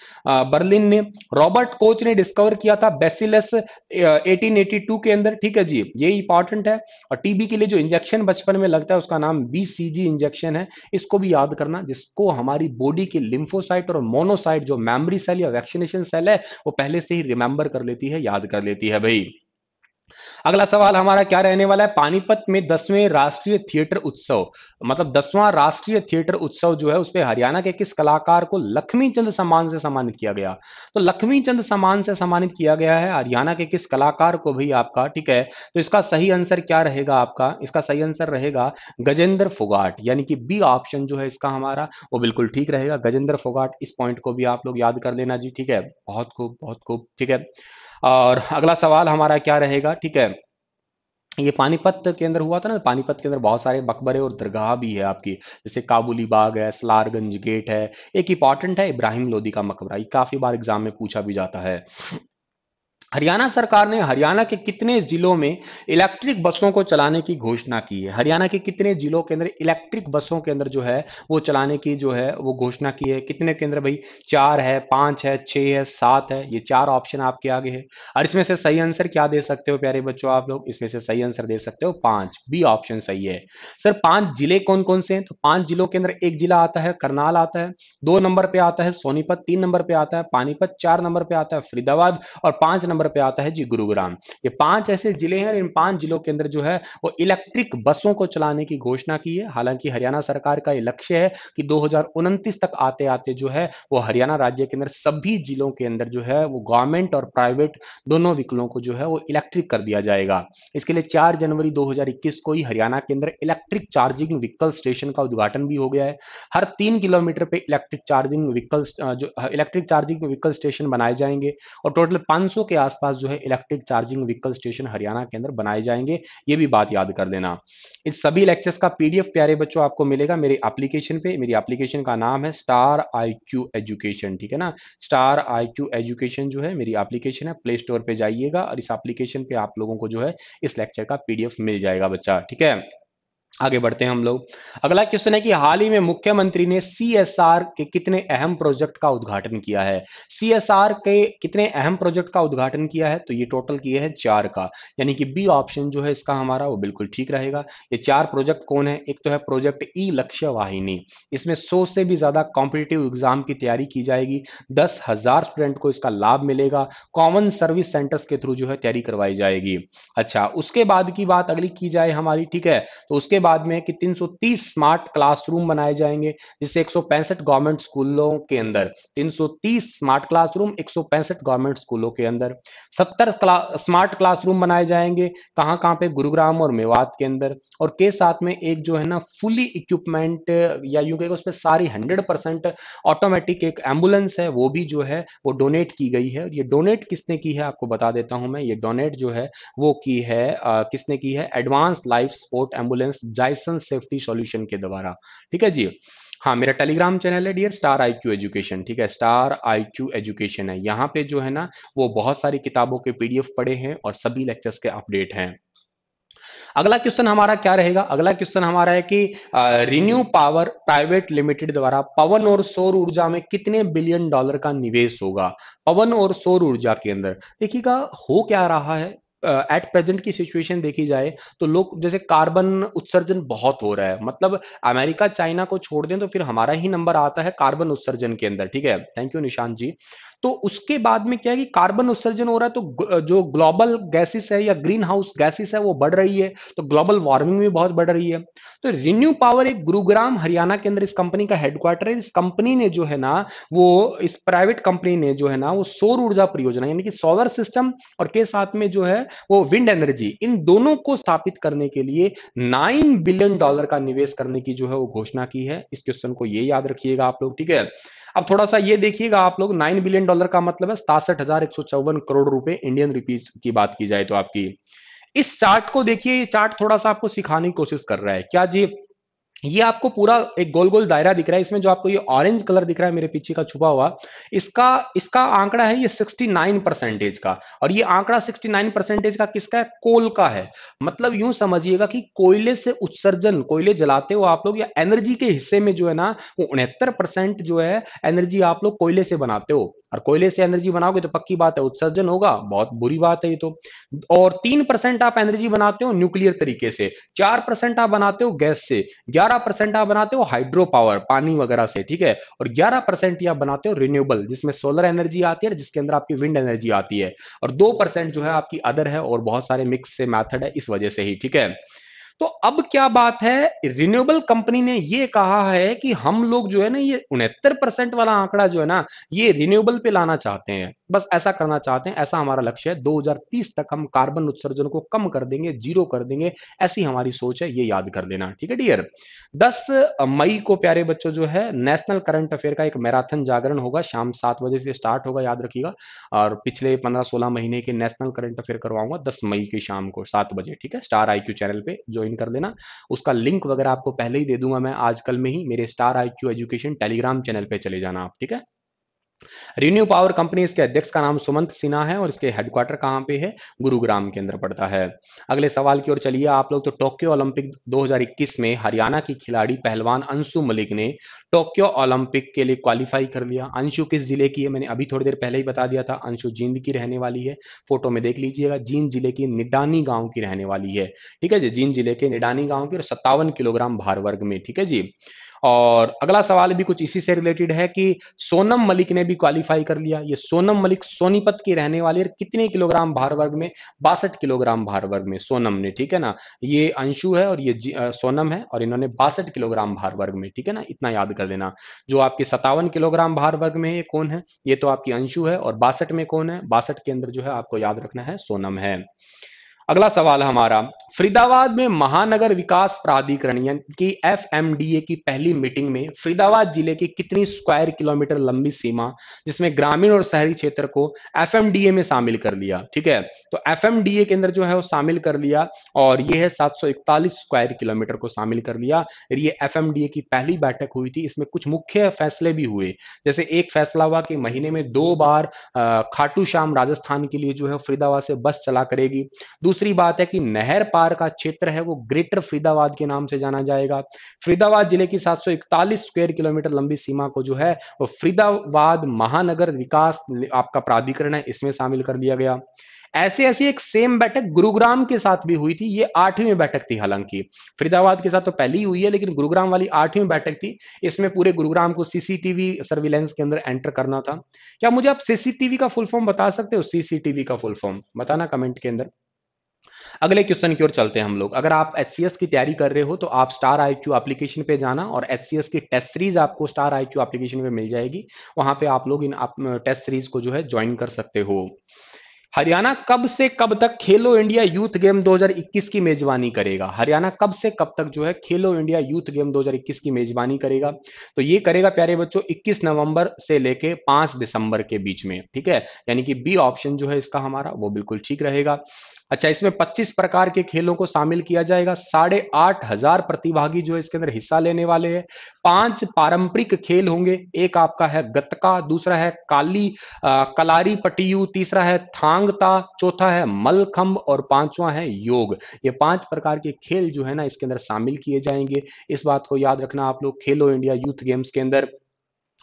Berlin ने रॉबर्ट कोच ने डिस्कवर किया था बेसिलस एटीन के अंदर ठीक है जी ये इंपॉर्टेंट इंपॉर्टेंट है और टीबी के लिए जो इंजेक्शन बचपन में लगता है उसका नाम बीसीजी इंजेक्शन है इसको भी याद करना जिसको हमारी बॉडी के लिम्फोसाइट और मोनोसाइट जो मेमरी सेल या वैक्सीनेशन सेल है वो पहले से ही रिमेंबर कर लेती है याद कर लेती है भाई अगला सवाल हमारा क्या रहने वाला है पानीपत में दसवें राष्ट्रीय थिएटर उत्सव मतलब दसवां राष्ट्रीय थिएटर उत्सव जो है उसपे हरियाणा के किस कलाकार को लक्ष्मी चंद सम्मान से सम्मानित किया गया तो लक्ष्मी चंद सम्मान से सम्मानित किया गया है हरियाणा के किस कलाकार को भी आपका ठीक है तो इसका सही आंसर क्या रहेगा आपका इसका सही आंसर रहेगा गजेंद्र फोगाट यानी कि बी ऑप्शन जो है इसका हमारा वो बिल्कुल ठीक रहेगा गजेंद्र फोगाट इस पॉइंट को भी आप लोग याद कर लेना जी ठीक है बहुत खूब बहुत खूब ठीक है और अगला सवाल हमारा क्या रहेगा ठीक है ये पानीपत के अंदर हुआ था ना पानीपत के अंदर बहुत सारे मकबरे और दरगाह भी है आपकी जैसे काबुली बाग है सलारगंज गेट है एक इंपॉर्टेंट है इब्राहिम लोदी का मकबरा ये काफ़ी बार एग्जाम में पूछा भी जाता है हरियाणा सरकार ने हरियाणा के कितने जिलों में इलेक्ट्रिक बसों को चलाने की घोषणा की है हरियाणा के कितने जिलों के अंदर इलेक्ट्रिक बसों के अंदर जो है वो चलाने की जो है वो घोषणा की है कितने के अंदर भाई चार है पांच है छह है सात है ये चार ऑप्शन आपके आगे है और इसमें से सही आंसर क्या दे सकते हो प्यारे बच्चों आप लोग इसमें से सही आंसर दे सकते हो पांच बी ऑप्शन सही है सर पांच जिले कौन कौन से हैं तो पांच जिलों के अंदर एक जिला आता है करनाल आता है दो नंबर पे आता है सोनीपत तीन नंबर पे आता है पानीपत चार नंबर पे आता है फरीदाबाद और पांच नंबर नंबर पे आता है जी गुरुग्राम ये पांच ऐसे जिले हैं और इन पांच जिलों के अंदर जो है वो इलेक्ट्रिक बसों को चलाने की घोषणा की है हालांकि हरियाणा सरकार का ये लक्ष्य है कि दो तक आते आते जो है वो हरियाणा राज्य के अंदर सभी जिलों के अंदर जो है वो गवर्नमेंट और प्राइवेट दोनों विकलों को जो है वो इलेक्ट्रिक कर दिया जाएगा इसके लिए चार जनवरी दो को ही हरियाणा के अंदर इलेक्ट्रिक चार्जिंग व्हीकल स्टेशन का उद्घाटन भी हो गया है हर तीन किलोमीटर पे इलेक्ट्रिक चार्जिंग व्हीकल जो इलेक्ट्रिक चार्जिंग व्हीकल स्टेशन बनाए जाएंगे और टोटल 500 के आसपास जो है electric charging vehicle station Haryana के अंदर बनाए जाएंगे ये भी बात याद कर लेना इस सभी लेक्चर्स का पीडीएफ प्यारे बच्चों आपको मिलेगा मेरे एप्लीकेशन पे मेरी एप्लीकेशन का नाम है स्टार आई क्यू एजुकेशन ठीक है ना स्टार आई क्यू एजुकेशन जो है मेरी एप्लीकेशन है प्ले स्टोर पर जाइएगा और इस एप्लीकेशन पे आप लोगों को जो है इस लेक्चर का पीडीएफ मिल जाएगा बच्चा ठीक है आगे बढ़ते हैं हम लोग अगला क्वेश्चन है कि हाल ही में मुख्यमंत्री ने सीएसआर के कितने अहम प्रोजेक्ट का उद्घाटन किया है सीएसआर के कितने अहम प्रोजेक्ट का उद्घाटन किया है तो ये टोटल किए हैं चार का यानी कि बी ऑप्शन जो है इसका हमारा वो बिल्कुल ठीक रहेगा ये चार प्रोजेक्ट कौन है एक तो है प्रोजेक्ट ई e लक्ष्य वाहिनी इसमें सौ से भी ज्यादा कॉम्पिटेटिव एग्जाम की तैयारी की जाएगी दस हजार स्टूडेंट को इसका लाभ मिलेगा कॉमन सर्विस सेंटर्स के थ्रू जो है तैयारी करवाई जाएगी अच्छा उसके बाद की बात अगली की जाए हमारी ठीक है तो उसके बाद में कि 330 स्मार्ट क्लासरूम बनाए जाएंगे जिससे एक गवर्नमेंट स्कूलों के अंदर 330 स्मार्ट क्लासरूम एक गवर्नमेंट स्कूलों के अंदर 70 क्ला, स्मार्ट क्लासरूम बनाए जाएंगे कहां कहां पे गुरुग्राम और मेवात के अंदर और के साथ में एक जो है ना फुली इक्विपमेंट या यू कहेगा उस पर सारी हंड्रेड ऑटोमेटिक एक एम्बुलेंस है वो भी जो है वो डोनेट की गई है और ये डोनेट किसने की है आपको बता देता हूं मैं ये डोनेट जो है वो की है आ, किसने की है advance life sport ambulance Jayson safety solution के द्वारा ठीक है जी हाँ मेरा टेलीग्राम चैनल है डियर स्टार आईक्यू एजुकेशन ठीक है स्टार आईक्यू एजुकेशन है यहाँ पे जो है ना वो बहुत सारी किताबों के पीडीएफ पड़े हैं और सभी लेक्चर्स के अपडेट हैं अगला क्वेश्चन हमारा क्या रहेगा अगला क्वेश्चन हमारा है कि रिन्यू पावर प्राइवेट लिमिटेड द्वारा पवन और सौर ऊर्जा में कितने बिलियन डॉलर का निवेश होगा पवन और सौर ऊर्जा के अंदर देखिएगा हो क्या रहा है एट प्रेजेंट की सिचुएशन देखी जाए तो लोग जैसे कार्बन उत्सर्जन बहुत हो रहा है मतलब अमेरिका चाइना को छोड़ दें तो फिर हमारा ही नंबर आता है कार्बन उत्सर्जन के अंदर ठीक है थैंक यू निशांत जी तो उसके बाद में क्या है कि कार्बन उत्सर्जन हो रहा है तो जो ग्लोबल गैसेस है या ग्रीन हाउस गैसेस है वो बढ़ रही है तो ग्लोबल वार्मिंग भी बहुत बढ़ रही है तो रिन्यू पावर एक गुरुग्राम हरियाणा के अंदर इस कंपनी का हेडक्वार्टर है इस कंपनी ने जो है ना वो इस प्राइवेट कंपनी ने जो है ना वो सौर ऊर्जा परियोजना यानी कि सोलर सिस्टम और के साथ में जो है वो विंड एनर्जी इन दोनों को स्थापित करने के लिए नाइन बिलियन डॉलर का निवेश करने की जो है वो घोषणा की है इस क्वेश्चन को ये याद रखिएगा आप लोग ठीक है अब थोड़ा सा ये देखिएगा आप लोग नाइन बिलियन डॉलर का मतलब है सतासठ हजार एक सौ चौवन करोड़ रुपए इंडियन रुपीज की बात की जाए तो आपकी इस चार्ट को देखिए ये चार्ट थोड़ा सा आपको सिखाने की कोशिश कर रहा है क्या जी ये आपको पूरा एक गोल गोल दायरा दिख रहा है इसमें जो आपको ये ऑरेंज कलर दिख रहा है मेरे पीछे का छुपा हुआ इसका इसका आंकड़ा है ये 69 परसेंटेज का और ये आंकड़ा 69 परसेंटेज का किसका है कोल का है मतलब यूं समझिएगा कि कोयले से उत्सर्जन कोयले जलाते हो आप लोग या एनर्जी के हिस्से में जो है ना वो उनहत्तर जो है एनर्जी आप लोग कोयले से बनाते हो और कोयले से एनर्जी बनाओगे तो पक्की बात है उत्सर्जन होगा बहुत बुरी बात है ये तो और तीन परसेंट आप एनर्जी बनाते हो न्यूक्लियर तरीके से चार परसेंट आप बनाते हो गैस से ग्यारह परसेंट आप बनाते हो हाइड्रो पावर पानी वगैरह से ठीक है और ग्यारह परसेंट आप बनाते हो रिन्यूएबल जिसमें सोलर एनर्जी आती है जिसके अंदर आपकी विंड एनर्जी आती है और दो जो है आपकी अदर है और बहुत सारे मिक्स से मैथड है इस वजह से ही ठीक है तो अब क्या बात है रिन्यूएबल कंपनी ने ये कहा है कि हम लोग जो है ना ये उनहत्तर परसेंट वाला आंकड़ा जो है ना ये रिन्यूएबल पे लाना चाहते हैं बस ऐसा करना चाहते हैं ऐसा हमारा लक्ष्य है 2030 तक हम कार्बन उत्सर्जन को कम कर देंगे जीरो कर देंगे ऐसी हमारी सोच है ये याद कर लेना ठीक है डियर 10 मई को प्यारे बच्चों जो है नेशनल करंट अफेयर का एक मैराथन जागरण होगा शाम सात बजे से स्टार्ट होगा याद रखिएगा और पिछले पंद्रह सोलह महीने के नेशनल करंट अफेयर करवाऊंगा दस मई की शाम को सात बजे ठीक है स्टार आई चैनल पर ज्वाइन कर लेना उसका लिंक वगैरह आपको पहले ही दे दूंगा मैं आजकल में ही मेरे star I education telegram channel पर चले जाना आप ठीक है रिन्यू पावर कंपनी इसके अध्यक्ष का नाम सुमंत सिन्हा है और इसके हेडक्वार्टर कहाँ पे है गुरुग्राम के अंदर पड़ता है अगले सवाल की ओर चलिए आप लोग तो टोक्यो ओलंपिक 2021 में हरियाणा की खिलाड़ी पहलवान अंशु मलिक ने टोक्यो ओलंपिक के लिए क्वालिफाई कर लिया अंशु किस जिले की है मैंने अभी थोड़ी देर पहले ही बता दिया था अंशु जींद की रहने वाली है फोटो में देख लीजिएगा जींद जिले की निडानी गांव की रहने वाली है ठीक है जी जींद जिले के निडानी गांव की और सत्तावन किलोग्राम भार वर्ग में ठीक है जी और अगला सवाल भी कुछ इसी से रिलेटेड है कि सोनम मलिक ने भी क्वालिफाई कर लिया ये सोनम मलिक सोनीपत की रहने वाले है कितने किलोग्राम भार वर्ग में बासठ किलोग्राम भार वर्ग में सोनम ने ठीक है ना ये अंशु है और ये सोनम है और इन्होंने बासठ किलोग्राम भार वर्ग में ठीक है ना इतना याद कर लेना जो आपके सत्तावन किलोग्राम भार वर्ग में ये कौन है ये तो आपकी अंशु है और बासठ में कौन है बासठ के अंदर जो है आपको याद रखना है सोनम है अगला सवाल हमारा फरीदाबाद में महानगर विकास प्राधिकरण की एफ की पहली मीटिंग में फरीदाबाद जिले की कितनी स्क्वायर किलोमीटर लंबी सीमा जिसमें ग्रामीण और शहरी क्षेत्र को एफ में शामिल कर लिया ठीक है तो एफ के अंदर जो है वो शामिल कर लिया और ये है 741 स्क्वायर किलोमीटर को शामिल कर लिया ये एफ की पहली बैठक हुई थी इसमें कुछ मुख्य फैसले भी हुए जैसे एक फैसला हुआ कि महीने में दो बार खाटू श्याम राजस्थान के लिए जो है फरीदाबाद से बस चला करेगी दूसरी बात है कि नहर पार का क्षेत्र है वो ग्रेटर फरीदाबाद के नाम से जाना जाएगा फरीदाबाद जिले की 741 स्क्वायर किलोमीटर लंबी सीमा को जो है वो फरीदाबाद महानगर विकास आपका प्राधिकरण है इसमें शामिल कर दिया गया ऐसे ऐसी एक सेम बैठक गुरुग्राम के साथ भी हुई थी ये आठवीं बैठक थी हालांकि फरीदाबाद के साथ तो पहली हुई है लेकिन गुरुग्राम वाली आठवीं बैठक थी इसमें पूरे गुरुग्राम को सीसीटीवी सर्विलेंस के अंदर एंटर करना था क्या मुझे आप सीसीटीवी का फुल फॉर्म बता सकते हो सीसीटीवी का फुल फॉर्म बताना कमेंट के अंदर अगले क्वेश्चन की ओर चलते हैं हम लोग अगर आप एस की तैयारी कर रहे हो तो आप स्टार आई एप्लीकेशन पे जाना और एस की टेस्ट सीरीज आपको स्टार आई एप्लीकेशन पे मिल जाएगी वहां पे आप लोग इन टेस्ट सीरीज को जो है ज्वाइन कर सकते हो हरियाणा कब से कब तक खेलो इंडिया यूथ गेम 2021 की मेजबानी करेगा हरियाणा कब से कब तक जो है खेलो इंडिया यूथ गेम 2021 की मेजबानी करेगा तो ये करेगा प्यारे बच्चों 21 नवंबर से लेके 5 दिसंबर के बीच में ठीक है यानी कि बी ऑप्शन जो है इसका हमारा वो बिल्कुल ठीक रहेगा अच्छा इसमें 25 प्रकार के खेलों को शामिल किया जाएगा साढ़े आठ हजार प्रतिभागी जो है इसके अंदर हिस्सा लेने वाले हैं पांच पारंपरिक खेल होंगे एक आपका है गतका दूसरा है काली आ, कलारी पटियू तीसरा है थांग सांगता चौथा है मलखंभ और पांचवा है योग ये पांच प्रकार के खेल जो है ना इसके अंदर शामिल किए जाएंगे इस बात को याद रखना आप लोग खेलो इंडिया यूथ गेम्स के अंदर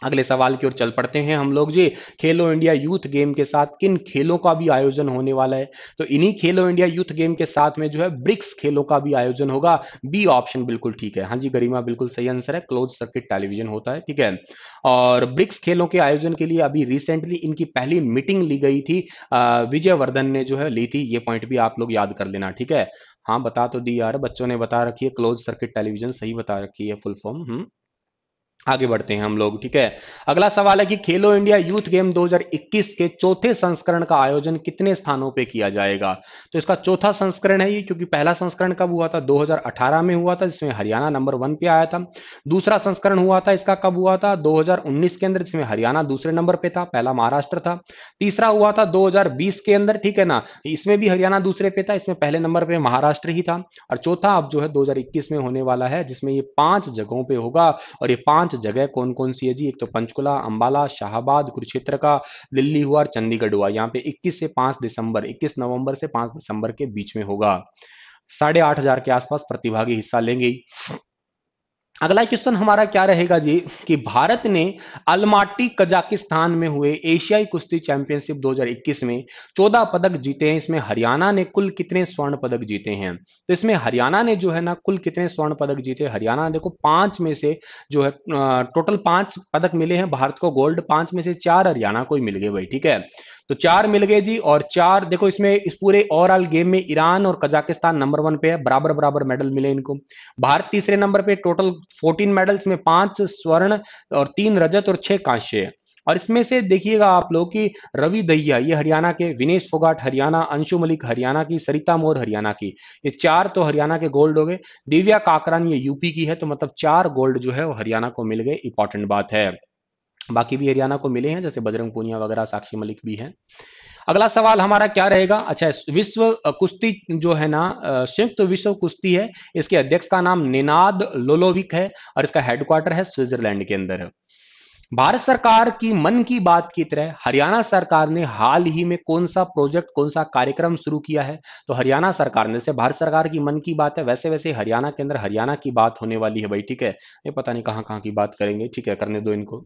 अगले सवाल की ओर चल पड़ते हैं हम लोग जी खेलो इंडिया यूथ गेम के साथ किन खेलों का भी आयोजन होने वाला है तो इन्हीं खेलो इंडिया यूथ गेम के साथ में जो है ब्रिक्स खेलों का भी आयोजन होगा बी ऑप्शन बिल्कुल ठीक है हाँ जी गरिमा बिल्कुल सही आंसर है क्लोज सर्किट टेलीविजन होता है ठीक है और ब्रिक्स खेलों के आयोजन के लिए अभी रिसेंटली इनकी पहली मीटिंग ली गई थी विजय वर्धन ने जो है ली थी ये पॉइंट भी आप लोग याद कर लेना ठीक है हाँ बता तो दी यार बच्चों ने बता रखी है क्लोज सर्किट टेलीविजन सही बता रखी है फुल फॉर्म हम्म आगे बढ़ते हैं हम लोग ठीक है अगला सवाल है कि खेलो इंडिया यूथ गेम 2021 के चौथे संस्करण का आयोजन कितने स्थानों पे किया जाएगा तो इसका चौथा संस्करण है ये क्योंकि पहला संस्करण कब हुआ था 2018 में हुआ था जिसमें हरियाणा नंबर वन पे आया था दूसरा संस्करण हुआ था इसका कब हुआ था 2019 के अंदर जिसमें हरियाणा दूसरे नंबर पे था पहला महाराष्ट्र था तीसरा हुआ था दो के अंदर ठीक है ना इसमें भी हरियाणा दूसरे पे था इसमें पहले नंबर पे महाराष्ट्र ही था और चौथा अब जो है दो में होने वाला है जिसमें ये पांच जगहों पे होगा और ये पांच पांच जगह कौन कौन सी है जी एक तो पंचकुला अंबाला शाहबाद कुरुक्षेत्र का दिल्ली हुआ और चंडीगढ़ हुआ यहाँ पे 21 से 5 दिसंबर 21 नवंबर से 5 दिसंबर के बीच में होगा साढ़े आठ हजार के आसपास प्रतिभागी हिस्सा लेंगे अगला क्वेश्चन हमारा क्या रहेगा जी कि भारत ने अलमाटी कजाकिस्तान में हुए एशियाई कुश्ती चैंपियनशिप 2021 में 14 पदक जीते हैं इसमें हरियाणा ने कुल कितने स्वर्ण पदक जीते हैं तो इसमें हरियाणा ने जो है ना कुल कितने स्वर्ण पदक जीते हरियाणा देखो पांच में से जो है टोटल पांच पदक मिले हैं भारत को गोल्ड पांच में से चार हरियाणा को ही मिल गए भाई ठीक है तो चार मिल गए जी और चार देखो इसमें इस पूरे ओवरऑल गेम में ईरान और कजाकिस्तान नंबर वन पे है बराबर बराबर मेडल मिले इनको भारत तीसरे नंबर पे टोटल फोर्टीन मेडल्स में पांच स्वर्ण और तीन रजत और छह कांस्य है और इसमें से देखिएगा आप लोग की रवि दहिया ये हरियाणा के विनेश फोगाट हरियाणा अंशु मलिक हरियाणा की सरिता मोर हरियाणा की ये चार तो हरियाणा के गोल्ड हो गए दिव्या काकरान ये यूपी की है तो मतलब चार गोल्ड जो है वो हरियाणा को मिल गए इंपॉर्टेंट बात है बाकी भी हरियाणा को मिले हैं जैसे बजरंग पूनिया वगैरह साक्षी मलिक भी हैं अगला सवाल हमारा क्या रहेगा अच्छा विश्व कुश्ती जो है ना संयुक्त तो विश्व कुश्ती है इसके अध्यक्ष का नाम निनाद लोलोविक है और इसका हेडक्वार्टर है स्विट्जरलैंड के अंदर भारत सरकार की मन की बात की तरह हरियाणा सरकार ने हाल ही में कौन सा प्रोजेक्ट कौन सा कार्यक्रम शुरू किया है तो हरियाणा सरकार ने जैसे भारत सरकार की मन की बात है वैसे वैसे हरियाणा के अंदर हरियाणा की बात होने वाली है भाई ठीक है ये पता नहीं कहां कहां की बात करेंगे ठीक है करने दो इनको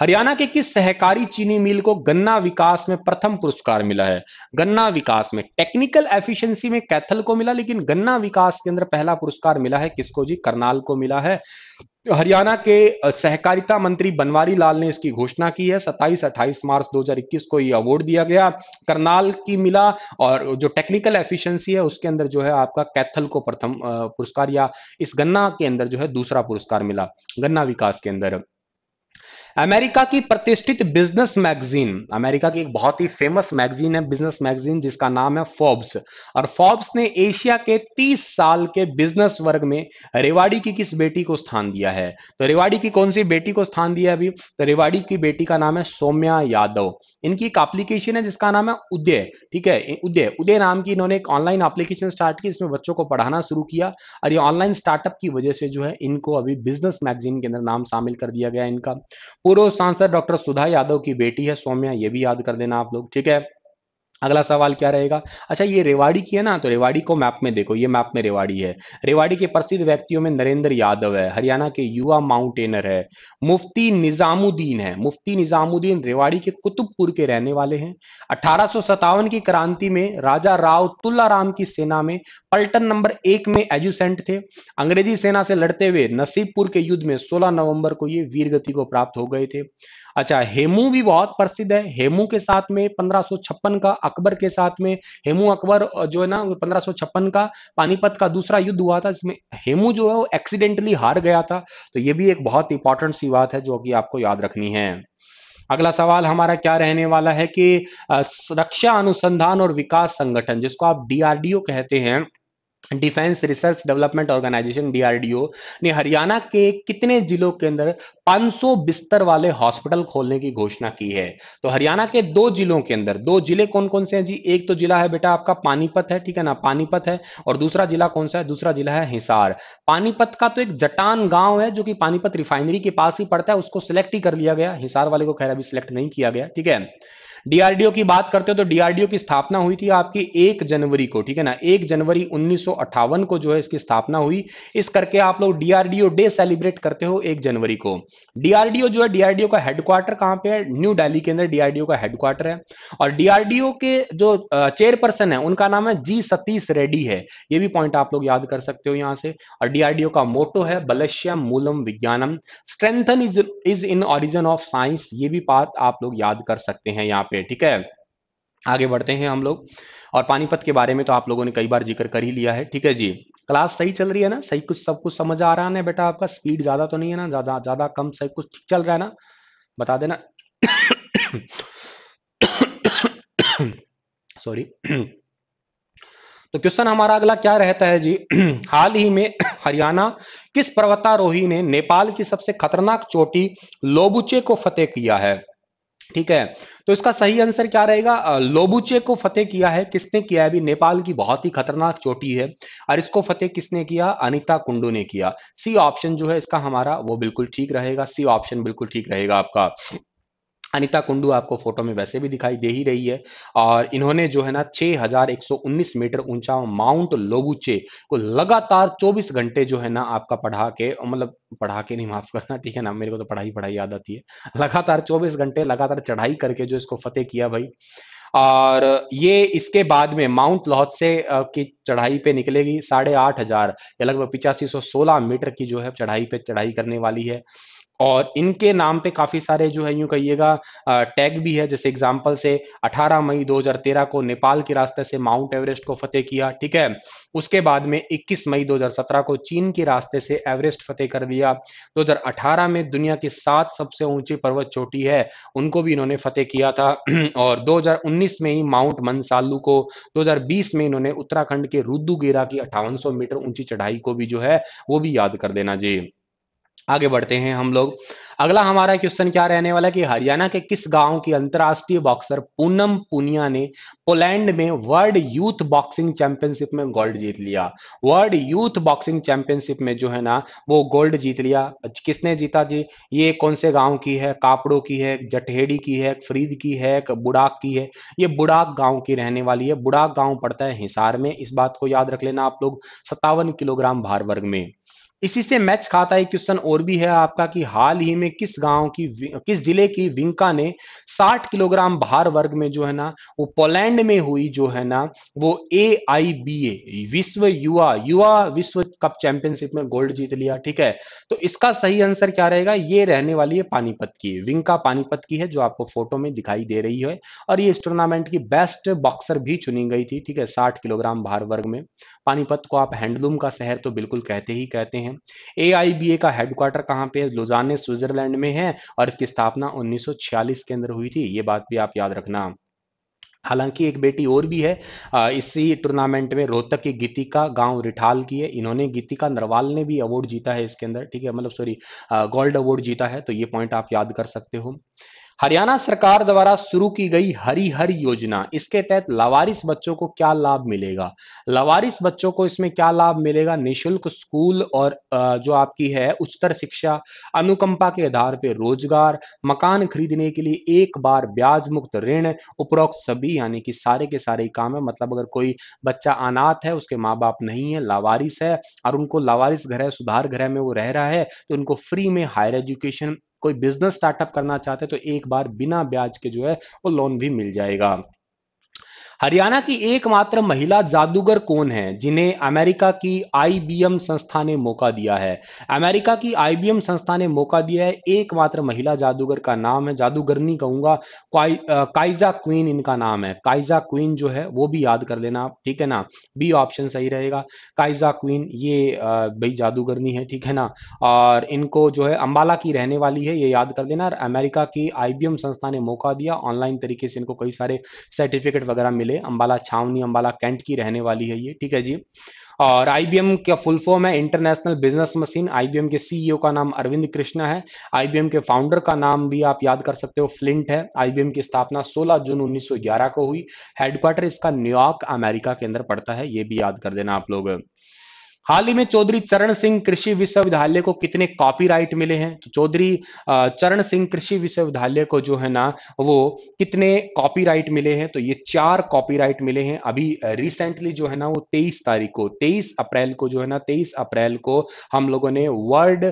हरियाणा के किस सहकारी चीनी मिल को गन्ना विकास में प्रथम पुरस्कार मिला है गन्ना विकास में टेक्निकल एफिशिएंसी में कैथल को मिला लेकिन गन्ना विकास के अंदर पहला पुरस्कार मिला है किसको जी करनाल को मिला है तो हरियाणा के सहकारिता मंत्री बनवारी लाल ने इसकी घोषणा की है 27-28 मार्च 2021 को ये अवार्ड दिया गया करनाल की मिला और जो टेक्निकल एफिशिएंसी है उसके अंदर जो है आपका कैथल को प्रथम पुरस्कार या इस गन्ना के अंदर जो है दूसरा पुरस्कार मिला गन्ना विकास के अंदर अमेरिका की प्रतिष्ठित बिजनेस मैगजीन अमेरिका की एक बहुत ही फेमस मैगजीन है बिजनेस मैगजीन जिसका नाम है फोर्ब्स और फोर्ब्स ने एशिया के 30 साल के बिजनेस वर्ग में रेवाड़ी की किस बेटी को स्थान दिया है तो रेवाड़ी की कौन सी बेटी को स्थान दिया अभी तो रेवाड़ी की बेटी का नाम है सौम्या यादव इनकी एक एप्लीकेशन है जिसका नाम है उदय ठीक है उदय उदय नाम की इन्होंने एक ऑनलाइन एप्लीकेशन स्टार्ट की इसमें बच्चों को पढ़ाना शुरू किया और ये ऑनलाइन स्टार्टअप की वजह से जो है इनको अभी बिजनेस मैगजीन के अंदर नाम शामिल कर दिया गया इनका पूर्व सांसद डॉक्टर सुधा यादव की बेटी है सौम्या ये भी याद कर देना आप लोग ठीक है अगला सवाल क्या रहेगा अच्छा ये रेवाड़ी की है ना तो रेवाड़ी को मैप में देखो ये मैप में रेवाड़ी है रेवाड़ी के प्रसिद्ध व्यक्तियों में नरेंद्र यादव है हरियाणा के युवा माउंटेनर है मुफ्ती निजामुद्दीन है मुफ्ती निजामुद्दीन रेवाड़ी के कुतुबपुर के रहने वाले हैं अठारह की क्रांति में राजा राव तुल्लाराम की सेना में पल्टन नंबर एक में एजुसेंट थे अंग्रेजी सेना से लड़ते हुए नसीबपुर के युद्ध में सोलह नवंबर को ये वीरगति को प्राप्त हो गए थे अच्छा हेमू भी बहुत प्रसिद्ध है हेमू के साथ में पंद्रह का अकबर के साथ में हेमू अकबर जो है ना पंद्रह का पानीपत का दूसरा युद्ध हुआ था जिसमें हेमू जो है वो एक्सीडेंटली हार गया था तो ये भी एक बहुत इंपॉर्टेंट सी बात है जो कि आपको याद रखनी है अगला सवाल हमारा क्या रहने वाला है कि रक्षा अनुसंधान और विकास संगठन जिसको आप डीआरडीओ कहते हैं defence research development organisation DRDO ने हरियाणा के कितने जिलों के अंदर 500 बिस्तर वाले हॉस्पिटल खोलने की घोषणा की है तो हरियाणा के दो जिलों के अंदर दो जिले कौन कौन से हैं जी एक तो जिला है बेटा आपका पानीपत है ठीक है ना पानीपत है और दूसरा जिला कौन सा है दूसरा जिला है हिसार पानीपत का तो एक जटान गांव है जो कि पानीपत रिफाइनरी के पास ही पड़ता है उसको सिलेक्ट ही कर लिया गया हिसार वाले को खैर अभी सिलेक्ट नहीं किया गया ठीक है डीआरडीओ की बात करते हो तो डीआरडीओ की स्थापना हुई थी आपकी एक जनवरी को ठीक है ना एक जनवरी उन्नीस को जो है इसकी स्थापना हुई इस करके आप लोग डीआरडीओ डे सेलिब्रेट करते हो एक जनवरी को डीआरडीओ जो है डीआरडीओ का हेडक्वार्टर कहाँ पे है न्यू डेली के अंदर डीआरडीओ का हेडक्वार्टर है और डीआरडीओ के जो चेयरपर्सन है उनका नाम है जी सतीश रेड्डी है ये भी पॉइंट आप लोग याद कर सकते हो यहाँ से और डीआरडीओ का मोटो है बलश्यम मूलम विज्ञानम strengthen is is in origin of science ये भी बात आप लोग याद कर सकते हैं यहाँ पे पे ठीक है आगे बढ़ते हैं हम लोग और पानीपत के बारे में तो आप लोगों ने कई बार जिक्र कर ही लिया है ठीक है जी क्लास सही चल रही है ना सही कुछ सब कुछ समझ आ रहा है ना बेटा आपका स्पीड ज्यादा तो नहीं है ना ज्यादा ज्यादा कम सही कुछ ठीक चल रहा है ना बता देना सॉरी तो क्वेश्चन हमारा अगला क्या रहता है जी हाल ही में हरियाणा किस पर्वतारोही ने नेपाल की सबसे खतरनाक चोटी लोबुचे को फतेह किया है ठीक है तो इसका सही आंसर क्या रहेगा लोबुचे को फतेह किया है किसने किया है अभी नेपाल की बहुत ही खतरनाक चोटी है और इसको फतेह किसने किया अनिता कुंडू ने किया सी ऑप्शन जो है इसका हमारा वो बिल्कुल ठीक रहेगा सी ऑप्शन बिल्कुल ठीक रहेगा आपका अनिता कुंडू आपको फोटो में वैसे भी दिखाई दे ही रही है और इन्होंने जो है ना 6,119 मीटर ऊंचा माउंट लोगुचे को लगातार 24 घंटे जो है ना आपका पढ़ा के मतलब पढ़ा के नहीं माफ करना ठीक है ना मेरे को तो पढ़ाई पढ़ाई याद आती है लगातार 24 घंटे लगातार चढ़ाई करके जो इसको फतेह किया भाई और ये इसके बाद में माउंट लॉहत से की चढ़ाई पे निकलेगी साढ़े आठ हजार या लगभग पिचासी सौ सोलह मीटर की जो है चढ़ाई पे चढ़ाई करने वाली है और इनके नाम पे काफी सारे जो है यूं कहिएगा टैग भी है जैसे एग्जाम्पल से 18 मई 2013 को नेपाल के रास्ते से माउंट एवरेस्ट को फतेह किया ठीक है उसके बाद में 21 मई 2017 को चीन के रास्ते से एवरेस्ट फतेह कर दिया 2018 में दुनिया की सात सबसे ऊंची पर्वत चोटी है उनको भी इन्होंने फतेह किया था <clears throat> और दो में ही माउंट मनसालू को दो में इन्होंने उत्तराखंड के रुद्दुगेरा की अठावन मीटर ऊंची चढ़ाई को भी जो है वो भी याद कर देना जी आगे बढ़ते हैं हम लोग अगला हमारा क्वेश्चन क्या रहने वाला है कि हरियाणा के किस गांव की अंतर्राष्ट्रीय बॉक्सर पूनम पुनिया ने पोलैंड में वर्ल्ड यूथ बॉक्सिंग चैंपियनशिप में गोल्ड जीत लिया वर्ल्ड यूथ बॉक्सिंग चैंपियनशिप में जो है ना वो गोल्ड जीत लिया किसने जीता जी ये कौन से गांव की है कापड़ो की है जठेड़ी की है फरीद की है बुड़ाक की है ये बुड़ाक गाँव की रहने वाली है बुड़ाक गाँव पड़ता है हिसार में इस बात को याद रख लेना आप लोग सत्तावन किलोग्राम भार वर्ग में इसी से मैच खाता एक क्वेश्चन और भी है आपका कि हाल ही में किस गांव की किस जिले की विंका ने 60 किलोग्राम भार वर्ग में जो है ना वो पोलैंड में हुई जो है ना वो ए आई बी ए विश्व युवा युवा विश्व कप चैंपियनशिप में गोल्ड जीत लिया ठीक है तो इसका सही आंसर क्या रहेगा ये रहने वाली है पानीपत की विंका पानीपत की है जो आपको फोटो में दिखाई दे रही है और ये इस टूर्नामेंट की बेस्ट बॉक्सर भी चुनी गई थी ठीक है साठ किलोग्राम भार वर्ग में पानीपत को आप हैंडलूम का शहर तो बिल्कुल कहते ही कहते हैं ए आई बी ए का हेडक्वार्टर कहाँ पे लुजाने स्विट्जरलैंड में है और इसकी स्थापना 1946 के अंदर हुई थी ये बात भी आप याद रखना हालांकि एक बेटी और भी है इसी टूर्नामेंट में रोहतक की गीतिका गांव रिठाल की है इन्होंने गीतिका नरवाल ने भी अवार्ड जीता है इसके अंदर ठीक है मतलब सॉरी गोल्ड अवार्ड जीता है तो ये पॉइंट आप याद कर सकते हो हरियाणा सरकार द्वारा शुरू की गई हरिहर योजना इसके तहत लवारिस बच्चों को क्या लाभ मिलेगा लवारिस बच्चों को इसमें क्या लाभ मिलेगा निशुल्क स्कूल और जो आपकी है उच्चतर शिक्षा अनुकंपा के आधार पर रोजगार मकान खरीदने के लिए एक बार ब्याज मुक्त ऋण उपरोक्त सभी यानी कि सारे के सारे काम है मतलब अगर कोई बच्चा अनाथ है उसके माँ बाप नहीं है लावारिस है और उनको लावारिस घर है सुधार घर में वो रह रहा है तो उनको फ्री में हायर एजुकेशन कोई बिजनेस स्टार्टअप करना चाहते हैं तो एक बार बिना ब्याज के जो है वो लोन भी मिल जाएगा हरियाणा की एकमात्र महिला जादूगर कौन है जिन्हें अमेरिका की आईबीएम संस्था ने मौका दिया है अमेरिका की आईबीएम संस्था ने मौका दिया है एकमात्र महिला जादूगर का नाम है जादूगरनी कहूंगा काइजा क्वीन इनका नाम है काइजा क्वीन जो है वो भी याद कर लेना ठीक है ना बी ऑप्शन सही रहेगा काइजा क्वीन ये भाई जादूगरनी है ठीक है ना और इनको जो है अंबाला की रहने वाली है ये याद कर लेना अमेरिका की आईबीएम संस्था ने मौका दिया ऑनलाइन तरीके से इनको कई सारे सर्टिफिकेट वगैरह मिले अंबाला छावनी अंबाला कैंट की रहने वाली है ये ठीक है जी और आईबीएम का फुल फॉर्म है इंटरनेशनल बिजनेस मशीन आईबीएम के सीईओ e का नाम अरविंद कृष्णा है आईबीएम के फाउंडर का नाम भी आप याद कर सकते हो फ्लिंट है आईबीएम की स्थापना 16 जून 1911 को हुई हेडक्वार्टर इसका न्यूयॉर्क अमेरिका के अंदर पड़ता है ये भी याद कर देना आप लोग हाल ही में चौधरी चरण सिंह कृषि विश्वविद्यालय को कितने कॉपीराइट मिले हैं तो चौधरी चरण सिंह कृषि विश्वविद्यालय को जो है ना वो कितने कॉपीराइट मिले हैं तो ये चार कॉपीराइट मिले हैं अभी रिसेंटली जो है ना वो 23 तारीख को 23 अप्रैल को जो है ना 23 अप्रैल को हम लोगों ने वर्ल्ड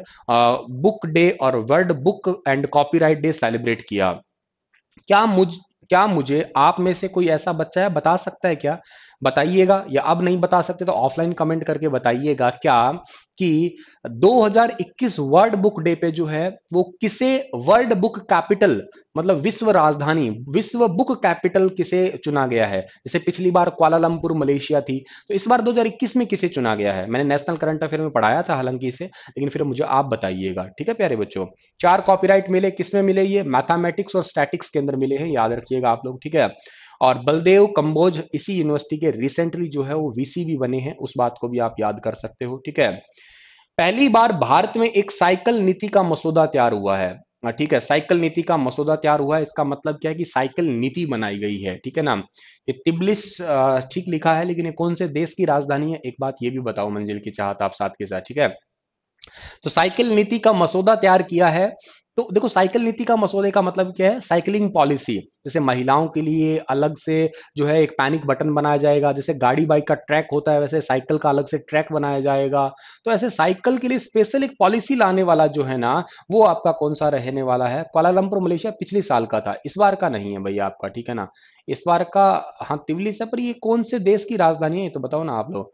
बुक डे और world book and copy day celebrate किया क्या मुझ क्या मुझे आप में से कोई ऐसा बच्चा है बता सकता है क्या बताइएगा या अब नहीं बता सकते तो ऑफलाइन कमेंट करके बताइएगा क्या कि 2021 वर्ल्ड बुक डे पे जो है वो किसे वर्ल्ड बुक कैपिटल मतलब विश्व राजधानी विश्व बुक कैपिटल किसे चुना गया है जैसे पिछली बार क्वालालंपुर मलेशिया थी तो इस बार 2021 में किसे चुना गया है मैंने नेशनल करंट अफेयर में पढ़ाया था हालांकि इसे लेकिन फिर मुझे आप बताइएगा ठीक है प्यारे बच्चों चार कॉपीराइट मिले किसमें मिले ये मैथामेटिक्स और स्टैटिक्स के अंदर मिले हैं याद रखिएगा आप लोग ठीक है और बलदेव कंबोज इसी यूनिवर्सिटी के रिसेंटली जो है वो वीसी भी बने हैं उस बात को भी आप याद कर सकते हो ठीक है पहली बार भारत में एक साइकिल नीति का मसौदा तैयार हुआ है हाँ, ठीक है साइकिल नीति का मसौदा तैयार हुआ है इसका मतलब क्या है कि साइकिल नीति बनाई गई है ठीक है ना ये तिबलिस ठीक लिखा है लेकिन ये कौन से देश की राजधानी है एक बात ये भी बताओ मंजिल की चाहत आप साथ के साथ ठीक है तो साइकिल नीति का मसौदा तैयार किया है तो देखो साइकिल नीति का मसौदे का मतलब क्या है साइकिलिंग पॉलिसी जैसे महिलाओं के लिए अलग से जो है एक पैनिक बटन बनाया जाएगा जैसे गाड़ी बाइक का ट्रैक होता है वैसे साइकिल का अलग से ट्रैक बनाया जाएगा तो ऐसे साइकिल के लिए स्पेशल एक पॉलिसी लाने वाला जो है ना वो आपका कौन सा रहने वाला है कोलालमपुर मलेशिया पिछले साल का था इस बार का नहीं है भैया आपका ठीक है ना इस बार का हाँ तिवली से पर ये कौन से देश की राजधानी है तो बताओ ना आप लोग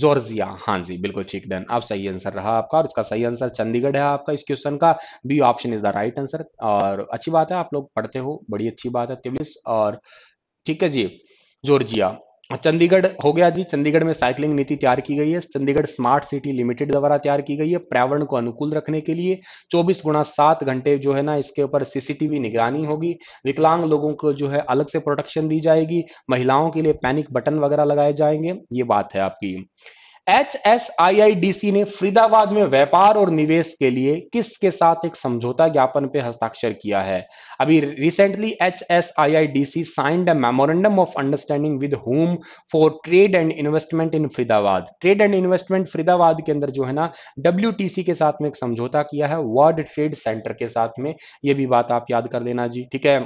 जॉर्जिया हाँ जी बिल्कुल ठीक डन आप सही आंसर रहा आपका और इसका सही आंसर चंडीगढ़ है आपका इस क्वेश्चन का B option is the right answer और अच्छी बात है आप लोग पढ़ते हो बड़ी अच्छी बात है तिब्लिस और ठीक है जी जॉर्जिया हाँ, चंडीगढ़ हो गया जी चंडीगढ़ में साइकिलिंग नीति तैयार की गई है चंडीगढ़ स्मार्ट सिटी लिमिटेड द्वारा तैयार की गई है पर्यावरण को अनुकूल रखने के लिए 24 गुणा सात घंटे जो है ना इसके ऊपर सीसीटीवी निगरानी होगी विकलांग लोगों को जो है अलग से प्रोटेक्शन दी जाएगी महिलाओं के लिए पैनिक बटन वगैरह लगाए जाएंगे ये बात है आपकी H S I I D C ने फरीदाबाद में व्यापार और निवेश के लिए किसके साथ एक समझौता ज्ञापन पे हस्ताक्षर किया है अभी recently H S I I D C signed a memorandum of understanding with home for trade and investment in Faridabad trade and investment Faridabad के अंदर जो है ना डब्ल्यू टी सी के साथ में एक समझौता किया है वर्ल्ड ट्रेड सेंटर के साथ में ये भी बात आप याद कर लेना जी ठीक है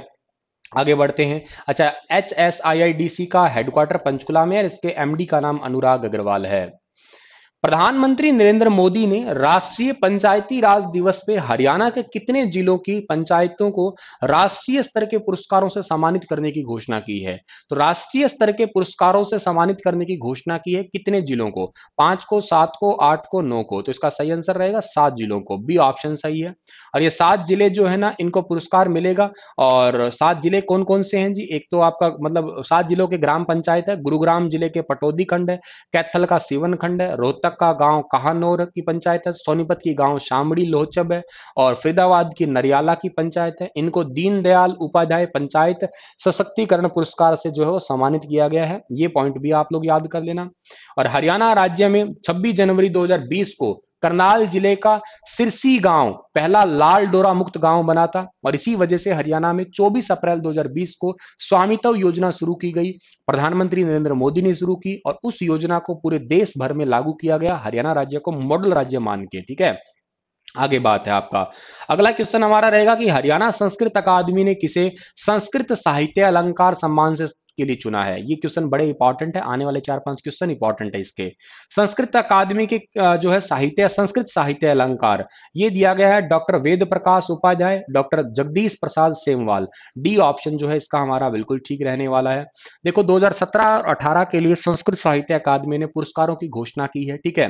आगे बढ़ते हैं अच्छा H S I I D C का हेडक्वार्टर पंचकुला में है इसके एमडी का नाम अनुराग अग्रवाल है प्रधानमंत्री नरेंद्र मोदी ने राष्ट्रीय पंचायती राज दिवस पे हरियाणा के कितने जिलों की पंचायतों को राष्ट्रीय स्तर के पुरस्कारों से सम्मानित करने की घोषणा की है तो राष्ट्रीय स्तर के पुरस्कारों से सम्मानित करने की घोषणा की है कितने जिलों को पांच को सात को आठ को नौ को तो इसका सही आंसर रहेगा सात जिलों को बी ऑप्शन सही है और ये सात जिले जो है ना इनको पुरस्कार मिलेगा और सात जिले कौन कौन से हैं जी एक तो आपका मतलब सात जिलों के ग्राम पंचायत है गुरुग्राम जिले के पटौदी खंड है कैथल का सीवन खंड है रोहतक का गांव कहानोर की पंचायत है सोनीपत की गांव शामड़ी लोहचब है और फरीदाबाद की नरियाला की पंचायत है इनको दीनदयाल उपाध्याय पंचायत सशक्तिकरण पुरस्कार से जो है वो सम्मानित किया गया है ये पॉइंट भी आप लोग याद कर लेना और हरियाणा राज्य में 26 जनवरी 2020 को करनाल जिले का सिरसी गांव पहला लाल डोरा मुक्त गांव बना था और इसी वजह से हरियाणा में 24 अप्रैल 2020 को स्वामित्व योजना शुरू की गई प्रधानमंत्री नरेंद्र मोदी ने शुरू की और उस योजना को पूरे देश भर में लागू किया गया हरियाणा राज्य को मॉडल राज्य मान के ठीक है आगे बात है आपका अगला क्वेश्चन हमारा रहेगा कि हरियाणा संस्कृत अकादमी ने किसे संस्कृत साहित्य अलंकार सम्मान से के लिए चुना है ये क्वेश्चन बड़े इंपॉर्टेंट है आने वाले चार पांच क्वेश्चन इंपॉर्टेंट है इसके संस्कृत अकादमी के जो है साहित्य संस्कृत साहित्य अलंकार ये दिया गया है doctor Ved Prakash Upadhyay doctor Jagdish Prasad Semwal D option जो है इसका हमारा बिल्कुल ठीक रहने वाला है देखो दो और 18 के लिए संस्कृत साहित्य अकादमी ने पुरस्कारों की घोषणा की है ठीक है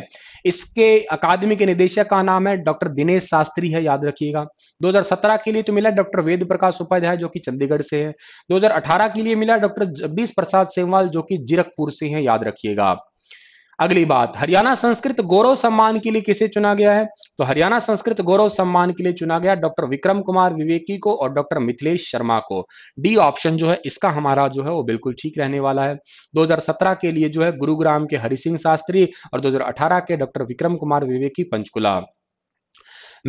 इसके अकादमी के निदेशक का नाम है डॉक्टर दिनेश शास्त्री है याद रखिएगा 2017 के लिए तो मिला डॉक्टर वेद प्रकाश उपाध्याय जो कि चंडीगढ़ से है 2018 के लिए मिला डॉक्टर जगदीश प्रसाद सेमवाल जो कि जीरकपुर से हैं याद रखिएगा अगली बात हरियाणा संस्कृत गौरव सम्मान के लिए किसे चुना गया है तो हरियाणा संस्कृत गौरव सम्मान के लिए चुना गया डॉक्टर विक्रम कुमार विवेकी को और डॉक्टर मिथिलेश शर्मा को डी ऑप्शन जो है इसका हमारा जो है वो बिल्कुल ठीक रहने वाला है 2017 के लिए जो है गुरुग्राम के हरि सिंह शास्त्री और 2018 के डॉक्टर विक्रम कुमार विवेकी पंचकुला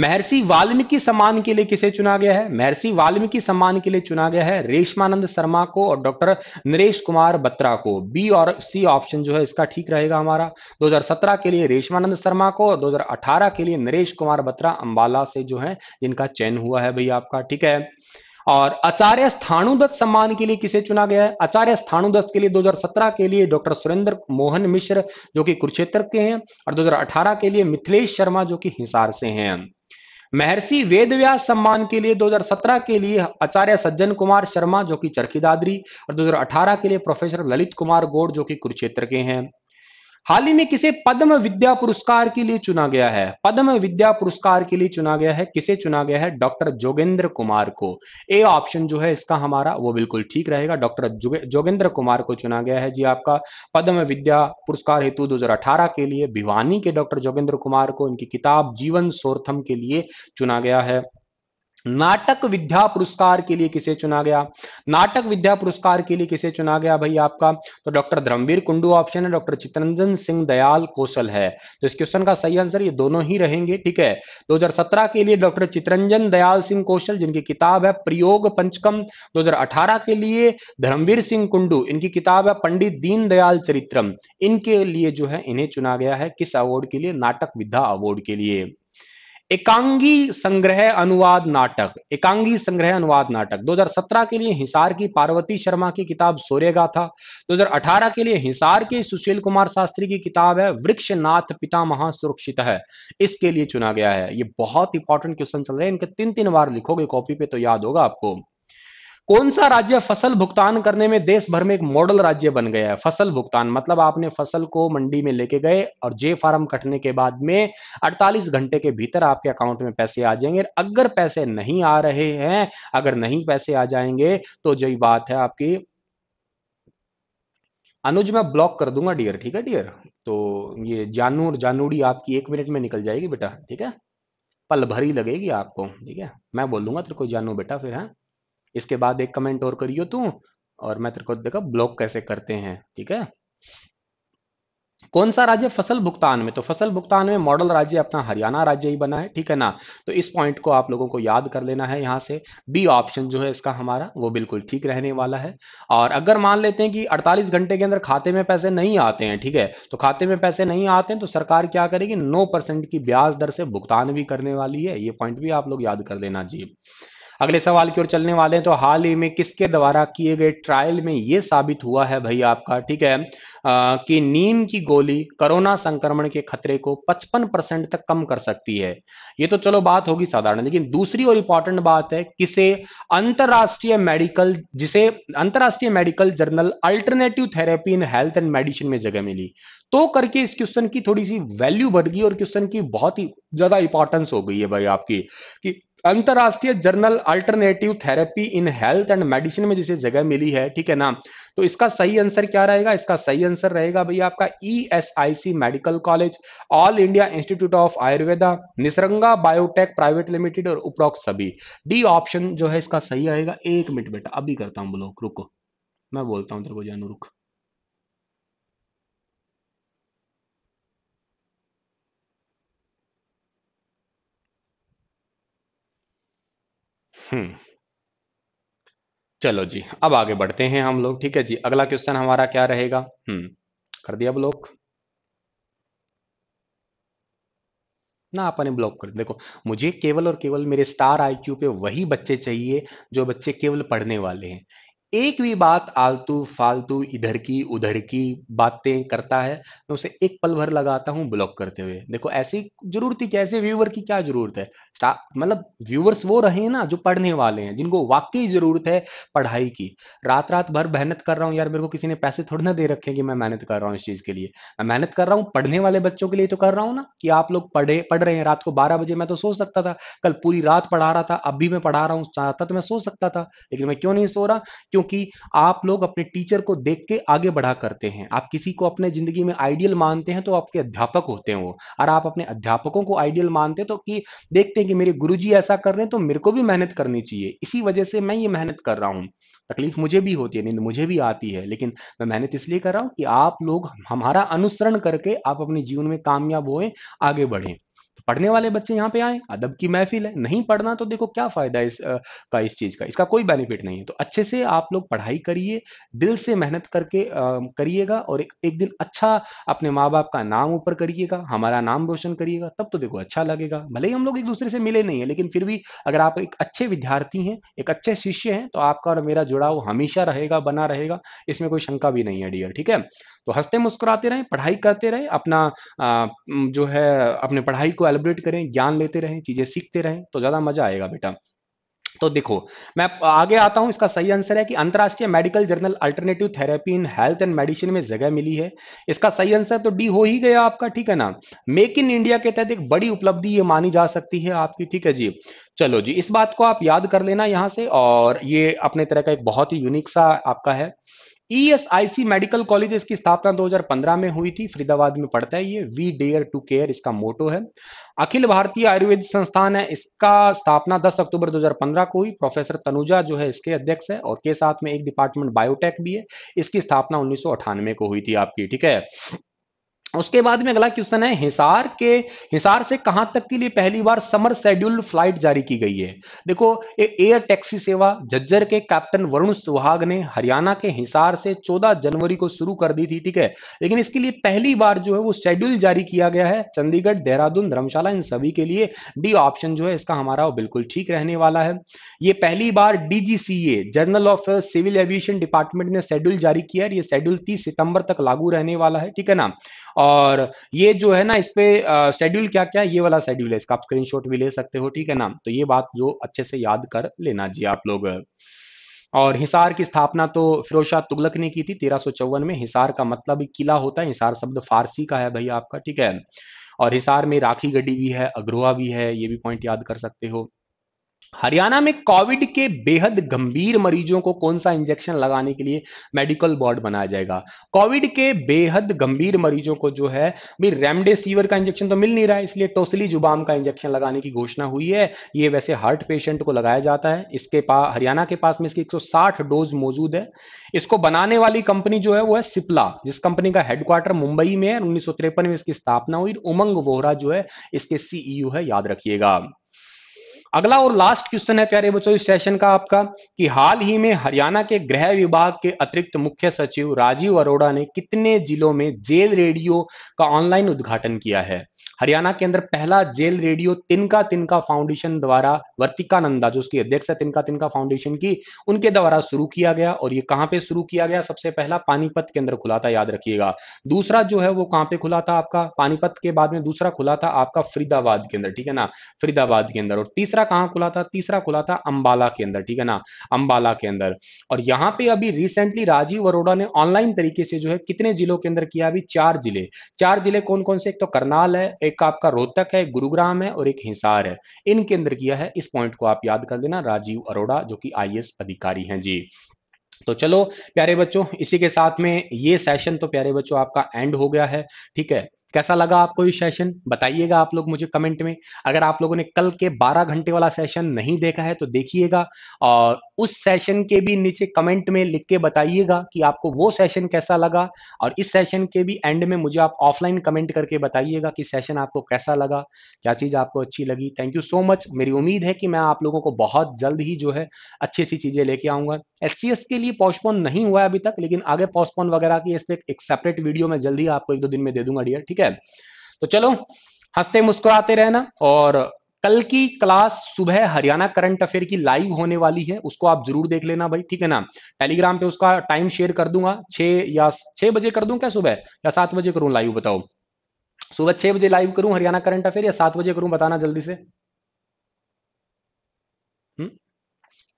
महर्षि वाल्मीकि सम्मान के लिए किसे चुना गया है महर्षि वाल्मीकि सम्मान के लिए चुना गया है रेशमानंद शर्मा को और डॉक्टर नरेश कुमार बत्रा को बी और सी ऑप्शन जो है इसका ठीक रहेगा हमारा 2017 के लिए रेशमानंद शर्मा को और 2018 के लिए नरेश कुमार बत्रा अंबाला से जो है इनका चयन हुआ है भैया आपका ठीक है और आचार्य स्थानुदत्त सम्मान के लिए किसे चुना गया है आचार्य स्थानुदत्त के लिए 2017 के लिए डॉक्टर सुरेंद्र मोहन मिश्र जो कि कुरुक्षेत्र के हैं और 2018 के लिए मिथिलेश शर्मा जो कि हिसार से हैं महर्षि वेदव्यास सम्मान के लिए 2017 के लिए आचार्य सज्जन कुमार शर्मा जो कि चरखी दादरी और 2018 के लिए प्रोफेसर ललित कुमार गोड़ जो कि कुरुक्षेत्र के हैं हाल ही में किसे पद्म विद्या पुरस्कार के लिए चुना गया है पद्म विद्या पुरस्कार के लिए चुना गया है किसे चुना गया है डॉक्टर जोगेंद्र कुमार को ए ऑप्शन जो है इसका हमारा वो बिल्कुल ठीक रहेगा डॉक्टर जोगेंद्र कुमार को चुना गया है जी आपका पद्म विद्या पुरस्कार हेतु 2018 के लिए भिवानी के डॉक्टर जोगेंद्र कुमार को इनकी किताब जीवन सोर्थम के लिए चुना गया है नाटक विद्या पुरस्कार के लिए किसे चुना गया नाटक विद्या पुरस्कार के लिए किसे चुना गया भाई आपका तो डॉक्टर धर्मवीर कुंडू ऑप्शन है डॉक्टर चितरंजन सिंह दयाल कौशल है तो इस क्वेश्चन का सही आंसर ये दोनों ही रहेंगे ठीक है 2017 के लिए डॉक्टर चितरंजन दयाल सिंह कौशल जिनकी किताब है प्रयोग पंचकम दो के लिए धर्मवीर सिंह कुंडू इनकी किताब है पंडित दयाल चरित्रम इनके लिए जो है इन्हें चुना गया है किस अवार्ड के लिए नाटक विद्या अवार्ड के लिए एकांगी संग्रह अनुवाद नाटक एकांगी संग्रह अनुवाद नाटक 2017 के लिए हिसार की पार्वती शर्मा की किताब सोरेगाथा 2018 के लिए हिसार के सुशील कुमार शास्त्री की किताब है वृक्ष नाथ पिता सुरक्षित है इसके लिए चुना गया है ये बहुत इंपॉर्टेंट क्वेश्चन चल रहे हैं इनके तीन तीन बार लिखोगे कॉपी पे तो याद होगा आपको कौन सा राज्य फसल भुगतान करने में देश भर में एक मॉडल राज्य बन गया है फसल भुगतान मतलब आपने फसल को मंडी में लेके गए और जे फार्म कटने के बाद में 48 घंटे के भीतर आपके अकाउंट में पैसे आ जाएंगे अगर पैसे नहीं आ रहे हैं अगर नहीं पैसे आ जाएंगे तो जो बात है आपकी अनुज मैं ब्लॉक कर दूंगा डियर ठीक है डियर तो ये जानू और जानूड़ी आपकी एक मिनट में निकल जाएगी बेटा ठीक है पल भरी लगेगी आपको ठीक है मैं बोलूंगा तेरे को जानू बेटा फिर है हाँ? इसके बाद एक कमेंट और करियो तू और मैं तेरे को देखा ब्लॉक कैसे करते हैं ठीक है कौन सा राज्य फसल भुगतान में तो फसल भुगतान में मॉडल राज्य अपना हरियाणा राज्य ही बना है ठीक है ना तो इस पॉइंट को आप लोगों को याद कर लेना है यहाँ से बी ऑप्शन जो है इसका हमारा वो बिल्कुल ठीक रहने वाला है और अगर मान लेते हैं कि 48 घंटे के अंदर खाते में पैसे नहीं आते हैं ठीक है तो खाते में पैसे नहीं आते हैं तो सरकार क्या करेगी नौ की ब्याज दर से भुगतान भी करने वाली है ये पॉइंट भी आप लोग याद कर लेना जी अगले सवाल की ओर चलने वाले हैं तो हाल ही में किसके द्वारा किए गए ट्रायल में यह साबित हुआ है भाई आपका ठीक है आ, कि नीम की गोली कोरोना संक्रमण के खतरे को 55 परसेंट तक कम कर सकती है ये तो चलो बात होगी साधारण लेकिन दूसरी और इंपॉर्टेंट बात है किसे अंतरराष्ट्रीय मेडिकल जिसे अंतरराष्ट्रीय medical journal alternative therapy in health and medicine में जगह मिली तो करके इस क्वेश्चन की थोड़ी सी वैल्यू बढ़ गई और क्वेश्चन की बहुत ही ज्यादा इंपॉर्टेंस हो गई है भाई आपकी कि अंतरराष्ट्रीय journal alternative therapy in health and medicine में जिसे जगह मिली है ठीक है ना तो इसका सही आंसर क्या रहेगा इसका सही आंसर रहेगा भैया आपका E S I C medical college all India institute of Ayurveda निसरंगा बायोटेक प्राइवेट लिमिटेड और उपरोक्त सभी डी ऑप्शन जो है इसका सही आएगा एक मिनट बेटा अभी करता हूं ब्लॉक रुको मैं बोलता हूं तेरे को जानू रुख हम्म चलो जी अब आगे बढ़ते हैं हम लोग ठीक है जी अगला क्वेश्चन हमारा क्या रहेगा हम्म कर दिया ब्लॉक ना आपने ब्लॉक कर देखो मुझे केवल और केवल मेरे स्टार आईक्यू पे वही बच्चे चाहिए जो बच्चे केवल पढ़ने वाले हैं एक भी बात आलतू फालतू इधर की उधर की बातें करता है मैं उसे एक पल भर लगाता हूँ ब्लॉक करते हुए देखो ऐसी जरूरत ही कैसे व्यूवर की क्या जरूरत है मतलब व्यूवर्स वो रहे हैं ना जो पढ़ने वाले हैं जिनको वाकई जरूरत है पढ़ाई की रात रात भर मेहनत कर रहा हूँ यार मेरे को किसी ने पैसे थोड़ी ना दे रखे कि मैं मेहनत कर रहा हूँ इस चीज के लिए मैं मेहनत कर रहा हूँ पढ़ने वाले बच्चों के लिए तो कर रहा हूँ ना कि आप लोग पढ़े पढ़ रहे हैं रात को बारह बजे मैं तो सो सकता था कल पूरी रात पढ़ा रहा था अब भी मैं पढ़ा रहा हूँ चाहता तो मैं सो सकता था लेकिन मैं क्यों नहीं सो रहा क्योंकि आप लोग अपने टीचर को देख के आगे बढ़ा करते हैं आप किसी को अपने जिंदगी में आइडियल मानते हैं तो आपके अध्यापक होते हैं वो और आप अपने अध्यापकों को आइडियल मानते हैं तो कि देखते हैं कि मेरे गुरु ऐसा कर रहे हैं तो मेरे को भी मेहनत करनी चाहिए इसी वजह से मैं ये मेहनत कर रहा हूँ तकलीफ मुझे भी होती है नींद मुझे भी आती है लेकिन मैं मेहनत इसलिए कर रहा हूँ कि आप लोग हमारा अनुसरण करके आप अपने जीवन में कामयाब होए आगे बढ़ें पढ़ने वाले बच्चे यहाँ पे आए अदब की महफिल है नहीं पढ़ना तो देखो क्या फायदा इस आ, का इस चीज का इसका कोई बेनिफिट नहीं है तो अच्छे से आप लोग पढ़ाई करिए दिल से मेहनत करके करिएगा और एक, एक दिन अच्छा अपने माँ बाप का नाम ऊपर करिएगा हमारा नाम रोशन करिएगा तब तो देखो अच्छा लगेगा भले ही हम लोग एक दूसरे से मिले नहीं है लेकिन फिर भी अगर आप एक अच्छे विद्यार्थी हैं एक अच्छे शिष्य हैं तो आपका और मेरा जुड़ाव हमेशा रहेगा बना रहेगा इसमें कोई शंका भी नहीं है डियर ठीक है तो हंसते मुस्कुराते रहें पढ़ाई करते रहें अपना आ, जो है अपने पढ़ाई को एलिब्रेट करें ज्ञान लेते रहें चीज़ें सीखते रहें तो ज़्यादा मजा आएगा बेटा तो देखो मैं आगे आता हूं इसका सही आंसर है कि अंतरराष्ट्रीय medical journal alternative therapy in health and medicine में जगह मिली है इसका सही आंसर तो डी हो ही गया आपका ठीक है ना मेक इन इंडिया के तहत एक बड़ी उपलब्धि ये मानी जा सकती है आपकी ठीक है जी चलो जी इस बात को आप याद कर लेना यहां से और ये अपने तरह का एक बहुत ही यूनिक सा आपका है ईएसआईसी मेडिकल कॉलेज इसकी स्थापना 2015 में हुई थी फरीदाबाद में पड़ता है ये वी डेयर टू केयर इसका मोटो है अखिल भारतीय आयुर्वेद संस्थान है इसका स्थापना 10 अक्टूबर 2015 को हुई प्रोफेसर तनुजा जो है इसके अध्यक्ष है और के साथ में एक डिपार्टमेंट बायोटेक भी है इसकी स्थापना उन्नीस को हुई थी आपकी ठीक है उसके बाद में अगला क्वेश्चन है हिसार के हिसार से कहां तक के लिए पहली बार समर शेड्यूल्ड फ्लाइट जारी की गई है देखो एयर टैक्सी सेवा झज्जर के कैप्टन वरुण सुहाग ने हरियाणा के हिसार से 14 जनवरी को शुरू कर दी थी ठीक है लेकिन इसके लिए पहली बार जो है वो शेड्यूल जारी किया गया है चंडीगढ़ देहरादून धर्मशाला इन सभी के लिए डी ऑप्शन जो है इसका हमारा बिल्कुल ठीक रहने वाला है ये पहली बार DGCA journal of civil aviation department ने शेड्यूल जारी किया है ये शेड्यूल तीस सितंबर तक लागू रहने वाला है ठीक है ना और ये जो है ना इस पे शेड्यूल क्या क्या है ये वाला शेड्यूल है इसका आप शॉट भी ले सकते हो ठीक है ना तो ये बात जो अच्छे से याद कर लेना जी आप लोग और हिसार की स्थापना तो फिरोज तुगलक ने की थी तेरह में हिसार का मतलब किला होता है हिसार शब्द फारसी का है भैया आपका ठीक है और हिसार में राखी गड्डी भी है अग्रोहा भी है ये भी पॉइंट याद कर सकते हो हरियाणा में कोविड के बेहद गंभीर मरीजों को कौन सा इंजेक्शन लगाने के लिए मेडिकल बोर्ड बनाया जाएगा कोविड के बेहद गंभीर मरीजों को जो है भाई रेमडेसिविर का इंजेक्शन तो मिल नहीं रहा है इसलिए टोसली जुबाम का इंजेक्शन लगाने की घोषणा हुई है ये वैसे हार्ट पेशेंट को लगाया जाता है इसके पास हरियाणा के पास में इसकी एक डोज मौजूद है इसको बनाने वाली कंपनी जो है वो है सिप्ला जिस कंपनी का हेडक्वार्टर मुंबई में है उन्नीस में इसकी स्थापना हुई उमंग वोहरा जो है इसके सीईओ e है याद रखिएगा अगला और लास्ट क्वेश्चन है प्यारे बच्चों इस सेशन का आपका कि हाल ही में हरियाणा के गृह विभाग के अतिरिक्त मुख्य सचिव राजीव अरोड़ा ने कितने जिलों में जेल रेडियो का ऑनलाइन उद्घाटन किया है हरियाणा के अंदर पहला जेल रेडियो तिनका तिनका फाउंडेशन द्वारा वर्तिका नंदा जो उसकी अध्यक्ष है तिनका तिनका फाउंडेशन की उनके द्वारा शुरू किया गया और ये कहां पे शुरू किया गया सबसे पहला पानीपत के अंदर खुला था याद रखिएगा दूसरा जो है वो कहां पे खुला था आपका पानीपत के बाद में दूसरा खुला था आपका फरीदाबाद के अंदर ठीक है ना फरीदाबाद के अंदर और तीसरा कहाँ खुला था तीसरा खुला था अंबाला के अंदर ठीक है ना अंबाला के अंदर और यहाँ पे अभी रिसेंटली राजीव अरोड़ा ने ऑनलाइन तरीके से जो है कितने जिलों के अंदर किया अभी चार जिले चार जिले कौन कौन से एक तो करनाल है एक आपका रोहतक है गुरुग्राम है और एक हिसार है इन केंद्र किया है इस पॉइंट को आप याद कर देना राजीव अरोड़ा जो कि आई अधिकारी हैं जी तो चलो प्यारे बच्चों इसी के साथ में ये सेशन तो प्यारे बच्चों आपका एंड हो गया है ठीक है कैसा लगा आपको ये सेशन बताइएगा आप लोग मुझे कमेंट में अगर आप लोगों ने कल के 12 घंटे वाला सेशन नहीं देखा है तो देखिएगा और उस सेशन के भी नीचे कमेंट में लिख के बताइएगा कि आपको वो सेशन कैसा लगा और इस सेशन के भी एंड में मुझे आप ऑफलाइन कमेंट करके बताइएगा कि सेशन आपको कैसा लगा क्या चीज़ आपको अच्छी लगी थैंक यू सो मच मेरी उम्मीद है कि मैं आप लोगों को बहुत जल्द ही जो है अच्छी अच्छी चीज़ें लेके आऊंगा एस के लिए पोस्टपोन नहीं हुआ अभी तक लेकिन आगे पोस्टपोन वगैरह की इस पर एक सेपरेट वीडियो मैं जल्दी आपको एक दो दिन में दे दूंगा डियर ठीक ठीक है तो चलो हंसते मुस्कुराते रहना और कल की क्लास सुबह हरियाणा करंट अफेयर की लाइव होने वाली है उसको आप जरूर देख लेना भाई ठीक है ना टेलीग्राम पे उसका टाइम शेयर कर दूंगा छह या छह बजे कर दूं क्या सुबह या सात बजे करूं लाइव बताओ सुबह छह बजे लाइव करूं हरियाणा करंट अफेयर या सात बजे करूं बताना जल्दी से हुँ? हम्म?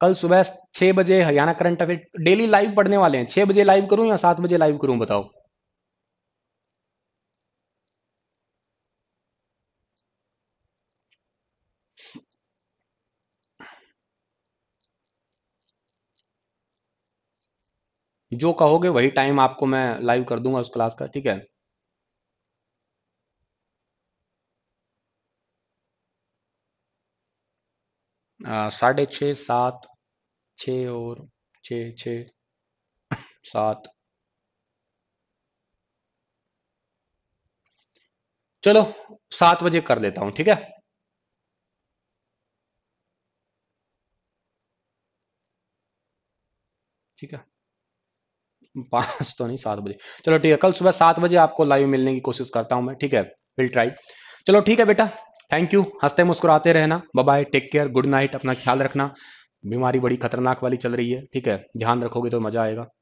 कल सुबह छह बजे Haryana current affair daily live पढ़ने वाले हैं छह बजे लाइव करूं या सात बजे लाइव करूं बताओ जो कहोगे वही टाइम आपको मैं लाइव कर दूंगा उस क्लास का ठीक है साढ़े छ सात छ और छ छ सात चलो सात बजे कर लेता हूं ठीक है ठीक है पांच तो नहीं सात बजे चलो ठीक है कल सुबह सात बजे आपको लाइव मिलने की कोशिश करता हूँ मैं ठीक है विल ट्राई चलो ठीक है बेटा थैंक यू हंसते मुस्कुराते रहना bye take care good night अपना ख्याल रखना बीमारी बड़ी खतरनाक वाली चल रही है ठीक है ध्यान रखोगे तो मजा आएगा